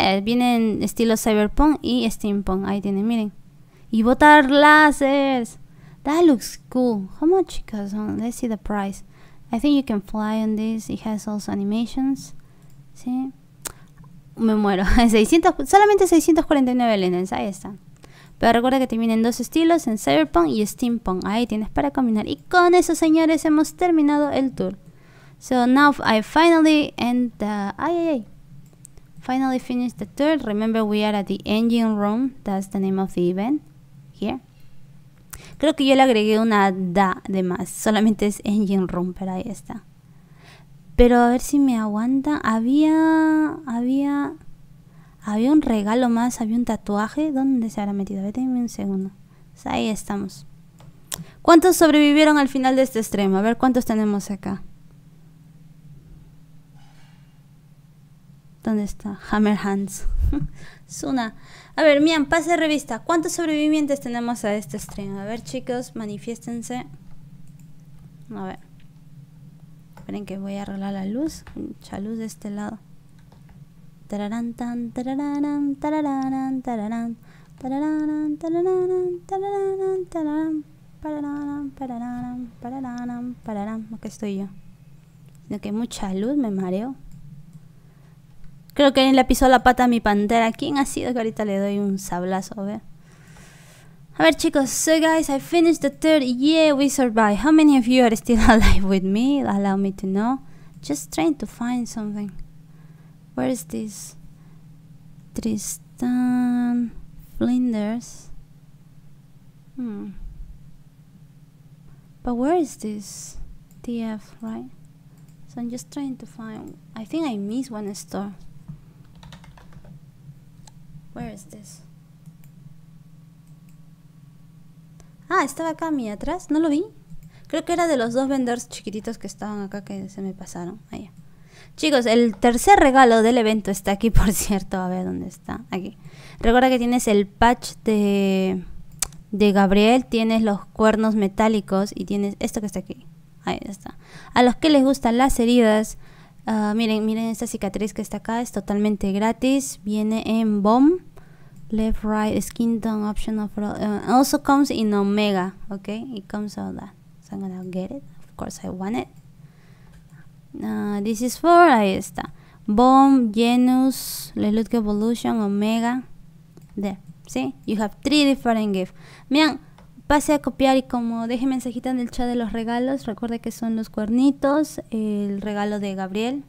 Speaker 1: Eh, vienen estilo cyberpunk y steampunk. Ahí tienen, miren. Y botar láseres. That looks cool. How much um, Let's see the price. I think you can fly on this. It has also animations. ¿Sí? Me muero. 600, solamente 649 LNs. Ahí están. Pero recuerda que te vienen dos estilos, en Cyberpunk y Steampunk. Ahí tienes para combinar. Y con eso, señores, hemos terminado el tour. So now I finally end the... Finally finished the tour. Remember we are at the engine room. That's the name of the event. Here. Creo que yo le agregué una da de más. Solamente es engine room, pero ahí está. Pero a ver si me aguanta. Había... Había... Había un regalo más, había un tatuaje. ¿Dónde se habrá metido? A ver, un segundo. Ahí estamos. ¿Cuántos sobrevivieron al final de este extremo? A ver cuántos tenemos acá. ¿Dónde está? Hammer Hands. Suna. A ver, Mian, pase revista. ¿Cuántos sobrevivientes tenemos a este stream? A ver, chicos, manifiéstense. A ver. Esperen que voy a arreglar la luz. Mucha luz de este lado. estoy yo. Sino que mucha luz, me mareo. Creo que le pisó la pata a mi pantera. ¿Quién ha sido que ahorita le doy un sablazo? A ver. A ver chicos, so guys, I finished the third year we survived. How many of you are still alive with me? Allow me to know. Just trying to find something. Where is this? Tristan Flinders. Hmm. But where is this? TF, right? So I'm just trying to find. I think I missed one store. ¿Dónde está esto? Ah, estaba acá mí atrás, no lo vi. Creo que era de los dos vendors chiquititos que estaban acá que se me pasaron. Ah, Chicos, el tercer regalo del evento está aquí, por cierto. A ver dónde está. Aquí. Recuerda que tienes el patch de, de Gabriel, tienes los cuernos metálicos y tienes esto que está aquí. Ahí está. A los que les gustan las heridas, Ah, miren, miren esta cicatriz que está acá, es totalmente gratis. Viene en BOM. Left, right, skin tone, option of... Eh, also comes in Omega, okay? It comes out that. So I'm gonna get it. Of course I want it. Ah, this is for, ahí está. BOM, Genus, Lelutka Evolution, Omega. There, see? You have three different gifts pase a copiar y como deje mensajita en el chat de los regalos, recuerde que son los cuernitos, el regalo de Gabriel,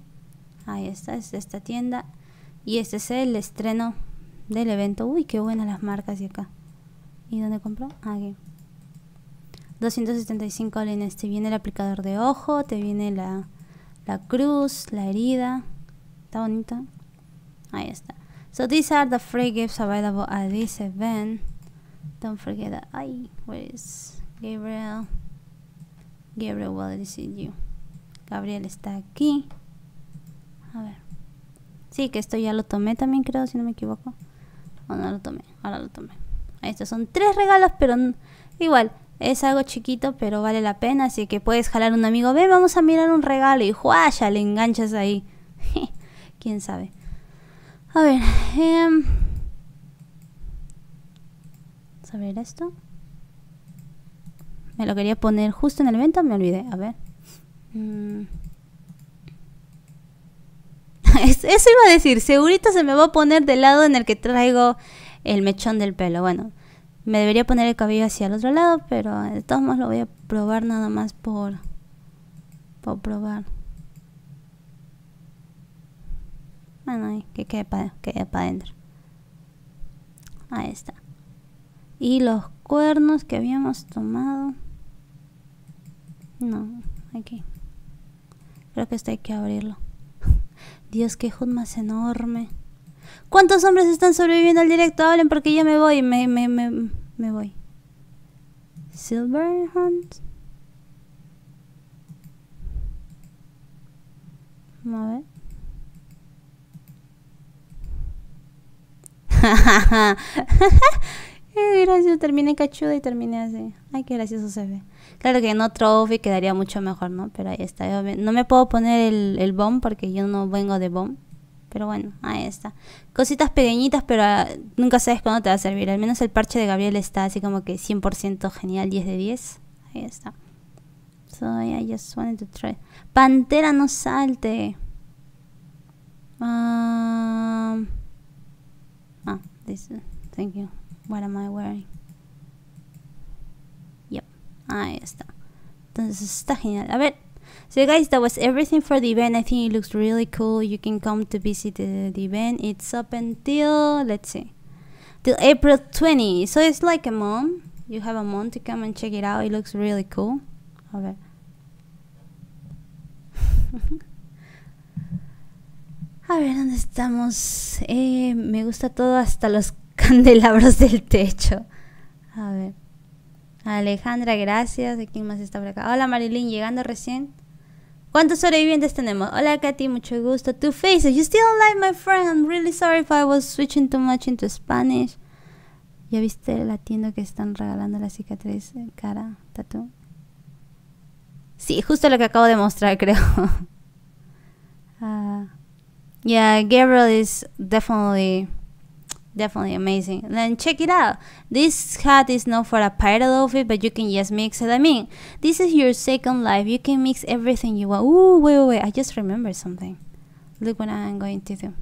Speaker 1: ahí está, es de esta tienda, y este es el estreno del evento. Uy, qué buenas las marcas y acá. ¿Y dónde compró? Ah, aquí. 275 en Te viene el aplicador de ojo, te viene la, cruz, la herida. Está bonita. Ahí está. So these are the free gifts available at this event. Don't forget that Ay, where pues, Gabriel? Gabriel, what is you? Gabriel está aquí. A ver. Sí, que esto ya lo tomé también, creo, si no me equivoco. O no lo tomé, ahora lo tomé. Estos son tres regalos, pero igual, es algo chiquito, pero vale la pena. Así que puedes jalar un amigo, Ve, vamos a mirar un regalo y Ya Le enganchas ahí. Quién sabe. A ver, eh, a ver esto. Me lo quería poner justo en el evento, me olvidé. A ver. Mm. Eso iba a decir, segurito se me va a poner del lado en el que traigo el mechón del pelo. Bueno, me debería poner el cabello hacia el otro lado, pero de todos modos lo voy a probar nada más por, por probar. Bueno, que para, quede para adentro. Ahí está. Y los cuernos que habíamos tomado. No, aquí. Creo que este hay que abrirlo. Dios, qué hood más enorme. ¿Cuántos hombres están sobreviviendo al directo? Hablen porque ya me voy. Me, me, me, voy. Silver Hunt. A ver. eh, gracioso, terminé cachuda y terminé así. Ay, qué gracioso se ve. Claro que en otro outfit quedaría mucho mejor, ¿no? Pero ahí está. no me puedo poner el, el bomb porque yo no vengo de bomb. Pero bueno, ahí está. Cositas pequeñitas, pero ah, nunca sabes cuándo te va a servir. Al menos el parche de Gabriel está así como que 100% genial, 10 de 10. Ahí está. So I just wanted to try. Pantera, no salte. ah, ah this, thank you. What am I wearing? Yep, ahí está. Entonces está genial. A ver. So guys, that was everything for the event. I think it looks really cool. You can come to visit the, the event. It's up until, let's see, till April 20. So it's like a month. You have a month to come and check it out. It looks really cool. A ver. a ver, ¿dónde estamos? Eh, me gusta todo, hasta los candelabros del techo. A ver. Alejandra, gracias. ¿Quién más está por acá? Hola Marilyn, llegando recién. ¿Cuántos sobrevivientes tenemos? Hola Katy, mucho gusto. Two faces, you still my friend. I'm really sorry if I was switching too much into Spanish. ¿Ya viste la tienda que están regalando la cicatriz cara, tatu? Sí, justo lo que acabo de mostrar, creo. Ah, yeah, Gabriel is definitely definitely amazing. Then check it out. This hat is not for a pirate outfit, but you can just mix it. I mean, this is your second life. You can mix everything you want. Ooh, wait, wait, I just remember something. Look what I'm going to do.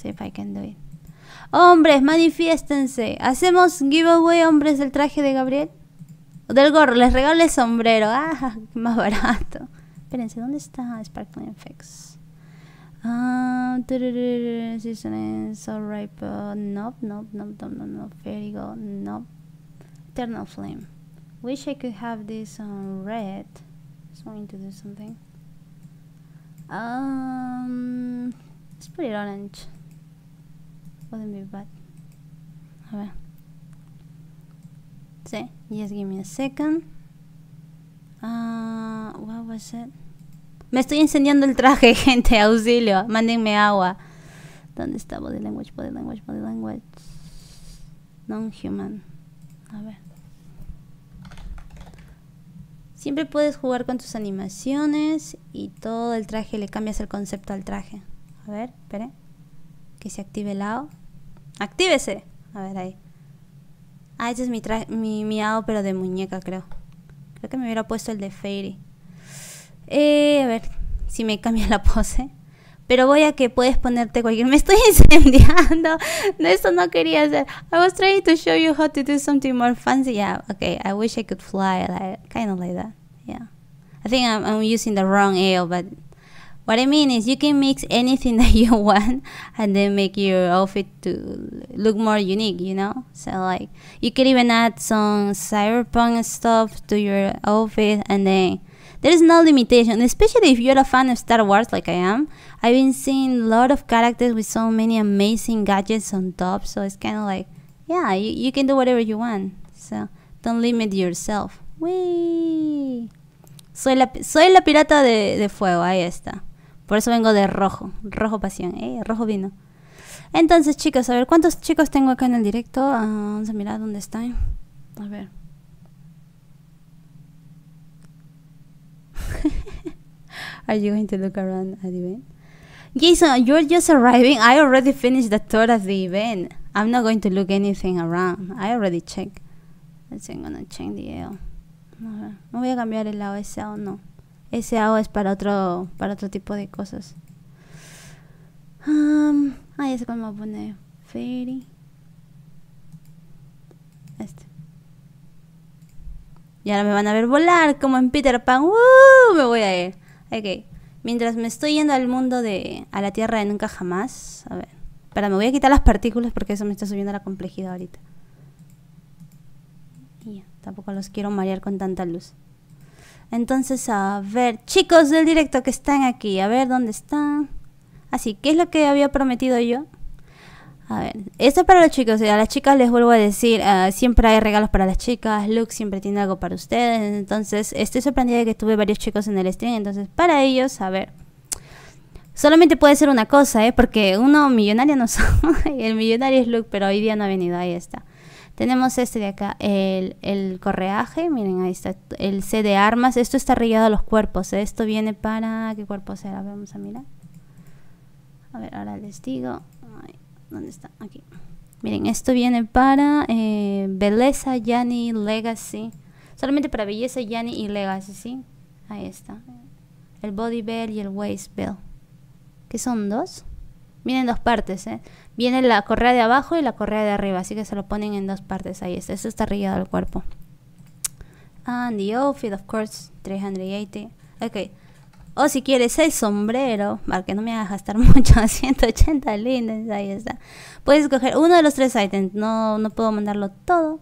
Speaker 1: See if I can do it. Hombres, manifiéstense. Hacemos giveaway, hombres, del traje de Gabriel. Del gorro, les regalo el sombrero. Ah, más barato. Espérense, ¿dónde está Sparkling Effects? Um, seasoning, so ripe. Nope, nope, nope, nope, nope, Very good. Nope. Eternal flame. Wish I could have this on red. Just wanting to do something. Um, let's put it orange. Wouldn't be bad. Okay. See, just give me a second. Uh, what was it? Me estoy encendiendo el traje, gente. Auxilio. Mándenme agua. ¿Dónde está body language? Body language, body language. Non-human. A ver. Siempre puedes jugar con tus animaciones y todo el traje. Le cambias el concepto al traje. A ver, espere. Que se active el AO. ¡Actívese! A ver, ahí. Ah, ese es mi, mi AO, pero de muñeca, creo. Creo que me hubiera puesto el de Fairy. Eh, a ver si me cambia la pose. Pero voy a que puedes ponerte cualquier. Me estoy incendiando. eso no quería hacer. I was trying to show you how to do something more fancy. Yeah, okay. I wish I could fly, like, kind of like that. Yeah. I think I'm, I'm using the wrong ale, but what I mean is you can mix anything that you want and then make your outfit to look more unique, you know? So like you can even add some cyberpunk stuff to your outfit and then There no limitation, especially if you're a fan of Star Wars like I am. I've been seeing a lot of characters with so many amazing gadgets on top, so it's kind of like, yeah, you, you can do whatever you want. So don't limit yourself. Soy la, soy la pirata de, de fuego, ahí está. Por eso vengo de rojo, rojo pasión, eh, rojo vino. Entonces, chicos, a ver, ¿cuántos chicos tengo acá en el directo? Ah, vamos a mirar dónde están. A ver. Are you going to look around at the event? Jason, you're just arriving. I already finished the tour of the event. I'm not going to look anything around. I already checked. Let's see, I'm gonna change the L. No, no voy a cambiar el lado ese o no. Ese AO es para otro, para otro tipo de cosas. Um, ah, es Fairy. Y ahora me van a ver volar como en Peter Pan. ¡Uh! Me voy a ir. Ok. Mientras me estoy yendo al mundo de... A la tierra de nunca jamás. A ver. Espera, me voy a quitar las partículas porque eso me está subiendo la complejidad ahorita. tampoco los quiero marear con tanta luz. Entonces, a ver, chicos del directo que están aquí, a ver dónde están. Así, ah, ¿qué es lo que había prometido yo? A ver, esto es para los chicos. A las chicas les vuelvo a decir, eh, siempre hay regalos para las chicas. Luke siempre tiene algo para ustedes. Entonces, estoy sorprendida de que tuve varios chicos en el stream. Entonces, para ellos, a ver. Solamente puede ser una cosa, ¿eh? Porque uno millonario no soy. el millonario es Luke, pero hoy día no ha venido. Ahí está. Tenemos este de acá, el, el correaje. Miren, ahí está. El C de armas. Esto está rayado a los cuerpos. ¿eh? Esto viene para... ¿Qué cuerpo será? Vamos a mirar. A ver, ahora les digo. ¿Dónde está? Aquí. Miren, esto viene para eh, Belleza Yanni Legacy. Solamente para Belleza Yanni y Legacy, ¿sí? Ahí está. El Body Bell y el Waist Bell. ¿Qué son dos? Vienen dos partes, ¿eh? Viene la correa de abajo y la correa de arriba, así que se lo ponen en dos partes. Ahí está. Esto está rillado al cuerpo. And the outfit, of course, 380. Ok. O si quieres el sombrero, para que no me hagas gastar mucho, 180 líneas, ahí está. Puedes escoger uno de los tres items, no, no puedo mandarlo todo.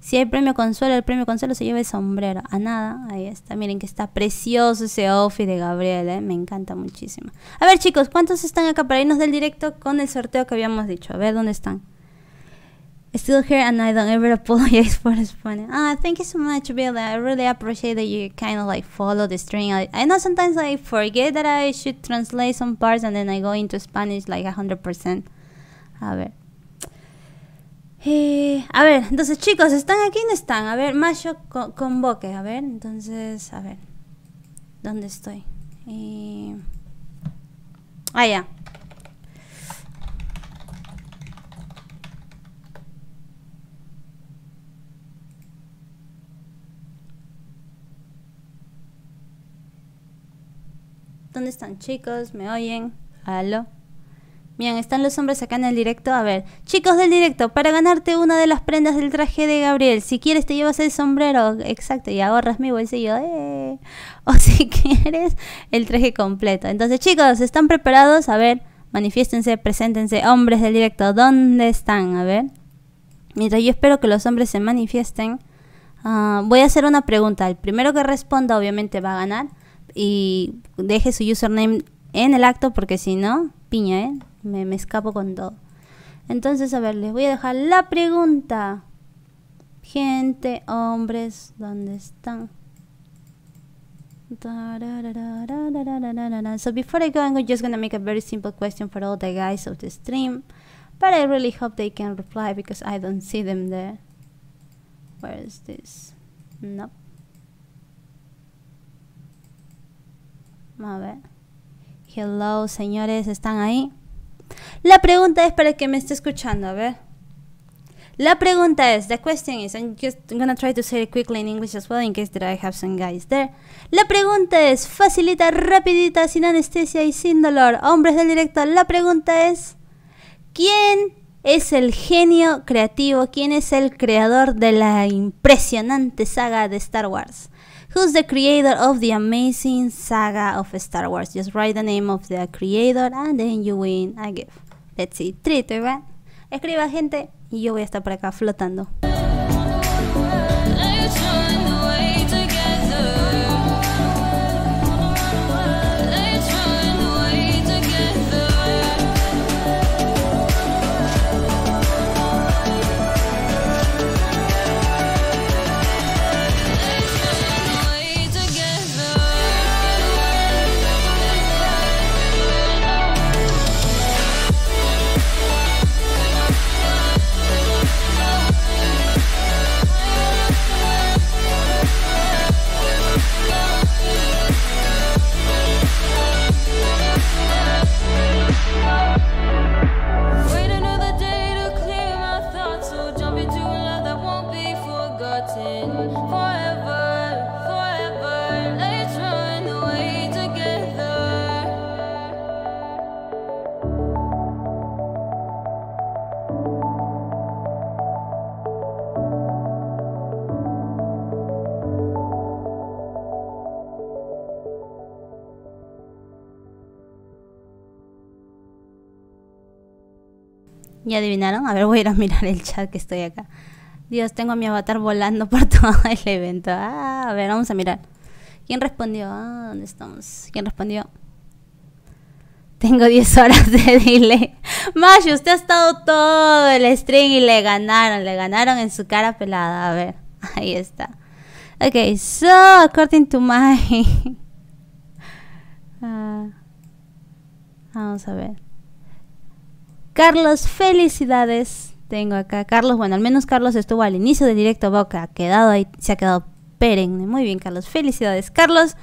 Speaker 1: Si hay premio consuelo, el premio consuelo se lleva el sombrero. A nada, ahí está. Miren que está precioso ese outfit de Gabriel, eh, me encanta muchísimo. A ver chicos, ¿cuántos están acá para irnos del directo con el sorteo que habíamos dicho? A ver, ¿dónde están? still here and I don't ever apologize for responding. Ah, thank you so much, Bill. I really appreciate that you kind of like follow the string. I, know sometimes I forget that I should translate some parts and then I go into Spanish like 100%. A ver. Hey, eh, a ver, entonces chicos, ¿están aquí? no están? A ver, Macho co convoque. A ver, entonces, a ver. ¿Dónde estoy? Eh, ah, ¿Dónde están chicos? ¿Me oyen? ¿Aló? Bien, están los hombres acá en el directo. A ver, chicos del directo, para ganarte una de las prendas del traje de Gabriel, si quieres te llevas el sombrero, exacto, y ahorras mi bolsillo, eh. o si quieres el traje completo. Entonces, chicos, ¿están preparados? A ver, manifiéstense, preséntense, hombres del directo, ¿dónde están? A ver. Mientras yo espero que los hombres se manifiesten, ah, voy a hacer una pregunta. El primero que responda, obviamente, va a ganar y deje su username en el acto porque si no, piña, ¿eh? Me, me escapo con todo. Entonces, a ver, les voy a dejar la pregunta. Gente, hombres, ¿dónde están? So before I go, I'm just gonna make a very simple question for all the guys of the stream. But I really hope they can reply because I don't see them there. Where is this? Nope. a ver. Hello, señores, ¿están ahí? La pregunta es para el que me esté escuchando, a ver. La pregunta es, the question is, I'm just gonna try to say it quickly in English as well in case that I have some guys there. La pregunta es, facilita, rapidita, sin anestesia y sin dolor. Hombres del director, la pregunta es, ¿quién es el genio creativo? ¿Quién es el creador de la impresionante saga de Star Wars? who's the creator of the amazing saga of Star Wars. Just write the name of the creator and then you win a gift. Let's see, trito. Escriba, gente, y yo voy a estar por acá flotando. ¿Ya adivinaron? A ver, voy a ir a mirar el chat que estoy acá. Dios, tengo a mi avatar volando por todo el evento. Ah, a ver, vamos a mirar. ¿Quién respondió? Ah, ¿dónde estamos? ¿Quién respondió? Tengo 10 horas de dile, Mashi, usted ha estado todo el stream y le ganaron. Le ganaron en su cara pelada. A ver, ahí está. Ok, so, according to my... Ah, vamos a ver. Carlos, felicidades. Tengo acá Carlos, bueno, al menos Carlos estuvo al inicio del directo Boca, ha quedado ahí, se ha quedado perenne. Muy bien, Carlos, felicidades. Carlos,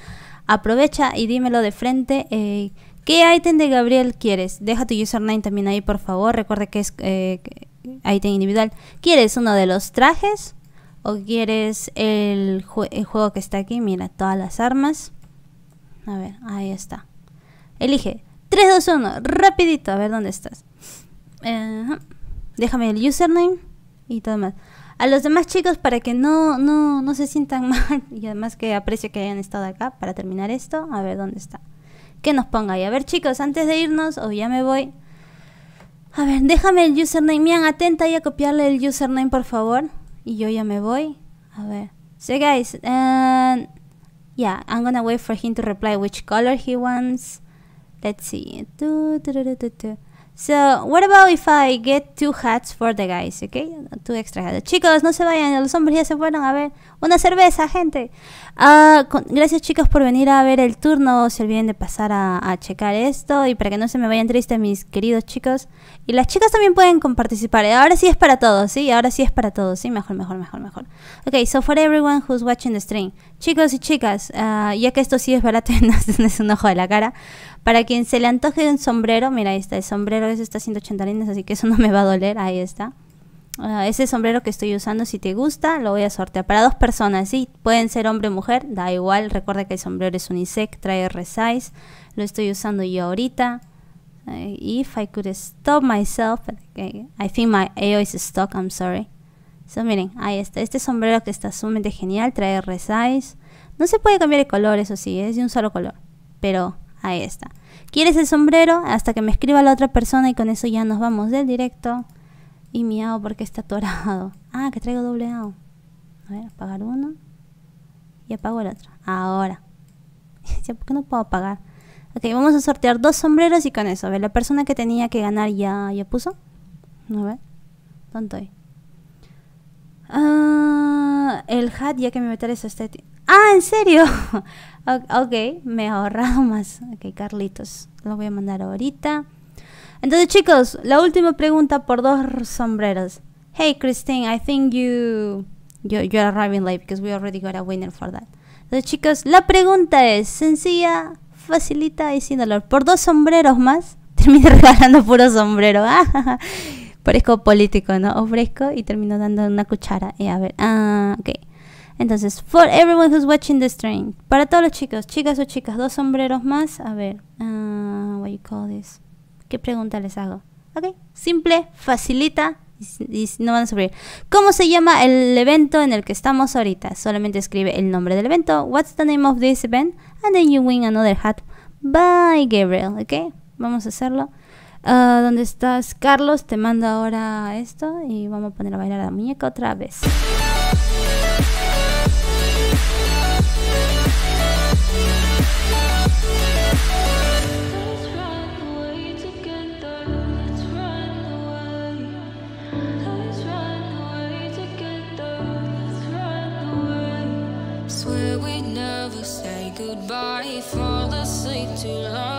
Speaker 1: aprovecha y dímelo de frente. Eh, ¿Qué ítem de Gabriel quieres? Deja tu username también ahí, por favor. Recuerda que es eh, ítem individual. ¿Quieres uno de los trajes? ¿O quieres el, el juego que está aquí? Mira, todas las armas. A ver, ahí está. Elige. 3, 2, 1. Rapidito. A ver dónde estás déjame el username y todo más. A los demás chicos para que no, no, se sientan mal y además que aprecio que hayan estado acá para terminar esto. A ver dónde está. Que nos ponga ahí. A ver chicos, antes de irnos, o ya me voy. A ver, déjame el username. Mian, atenta ahí a copiarle el username por favor. Y yo ya me voy. A ver. So guys, eh, yeah, I'm gonna wait for him to reply which color he wants. Let's see. So, what about if I get two hats for the guys, okay? Two extra hats. Chicos, no se vayan, los hombres ya se fueron a ver una cerveza, gente. Ah, gracias chicos por venir a ver el turno, se olviden de pasar a, checar esto y para que no se me vayan tristes mis queridos chicos. Y las chicas también pueden participar, ¿eh? ahora sí es para todos, ¿sí? Ahora sí es para todos, ¿sí? Mejor, mejor, mejor, mejor. Ok, so for everyone who's watching the stream. Chicos y chicas, ah, ya que esto sí es barato, no es un ojo de la cara. Para quien se le antoje un sombrero, mira, ahí está, el sombrero ese está 180 lindas, así que eso no me va a doler, ahí está. Ah, ese sombrero que estoy usando, si te gusta, lo voy a sortear para dos personas, ¿sí? Pueden ser hombre o mujer, da igual. Recuerda que el sombrero es unisex, trae resize. Lo estoy usando yo ahorita. Eh, if I could stop myself, eh, I think my AO is stuck, I'm sorry. So, miren, ahí está. Este sombrero que está sumamente genial, trae resize. No se puede cambiar el color, eso sí, es de un solo color. Pero Ahí está. ¿Quieres el sombrero? Hasta que me escriba la otra persona y con eso ya nos vamos del directo. Y AO porque está atorado. Ah, que traigo doble A. A ver, apagar uno. Y apago el otro. Ahora. ¿Por qué no puedo apagar? Ok, vamos a sortear dos sombreros y con eso. A la persona que tenía que ganar ya, ya puso. no ver. Tonto ahí. Ah, el hat ya que me meter eso Ah, ¿en serio? Ok, me he ahorrado más. Ok, Carlitos, lo voy a mandar ahorita. Entonces, chicos, la última pregunta por dos sombreros. Hey, Christine, I think you, you you're arriving late because we already got a winner for that. Entonces, chicos, la pregunta es sencilla, facilita y sin dolor. Por dos sombreros más, terminé regalando puro sombrero. Parezco político, ¿no? Ofrezco y termino dando una cuchara. Y eh, a ver, ah, ok. Entonces, for everyone who's watching this stream, Para todos los chicos, chicas o chicas, dos sombreros más. A ver, uh, what you call this? ¿Qué pregunta les hago? Ok, simple, facilita y, no van a subir. ¿Cómo se llama el evento en el que estamos ahorita? Solamente escribe el nombre del evento. What's the name of this event? And then you win another hat. Bye, Gabriel. Ok, vamos a hacerlo. Ah, ¿Dónde estás, Carlos? Te mando ahora esto y vamos a poner a bailar a la muñeca otra vez.
Speaker 3: goodbye, fall asleep too long.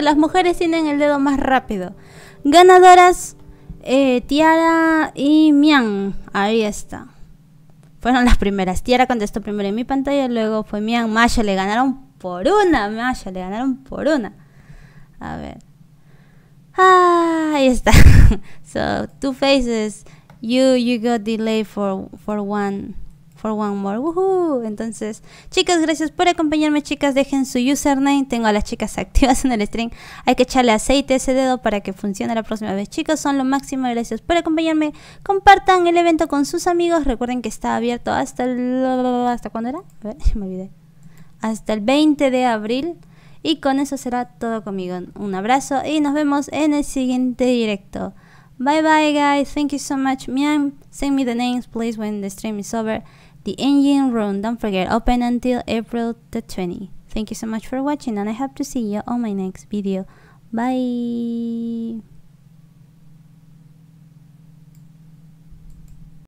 Speaker 1: las mujeres tienen el dedo más rápido. Ganadoras, eh, Tiara y Mian. Ahí está. Fueron las primeras. Tiara contestó primero en mi pantalla, luego fue Mian. Maya le ganaron por una. Maya le ganaron por una. A ver. Ah, ahí está. so, two faces. You, you got delay for, for one for one more. Entonces, chicas, gracias por acompañarme, chicas. Dejen su username. Tengo a las chicas activas en el stream. Hay que echarle aceite a ese dedo para que funcione la próxima vez. Chicos, son lo máximo. Gracias por acompañarme. Compartan el evento con sus amigos. Recuerden que está abierto hasta el... ¿Hasta cuándo era? me olvidé. Hasta el 20 de abril. Y con eso será todo conmigo. Un abrazo y nos vemos en el siguiente directo. Bye bye guys, thank you so much. Miam, send me the names please when the stream is over. the engine room. Don't forget, open until April the 20. Thank you so much for watching and I hope to see you on my next video.
Speaker 2: Bye!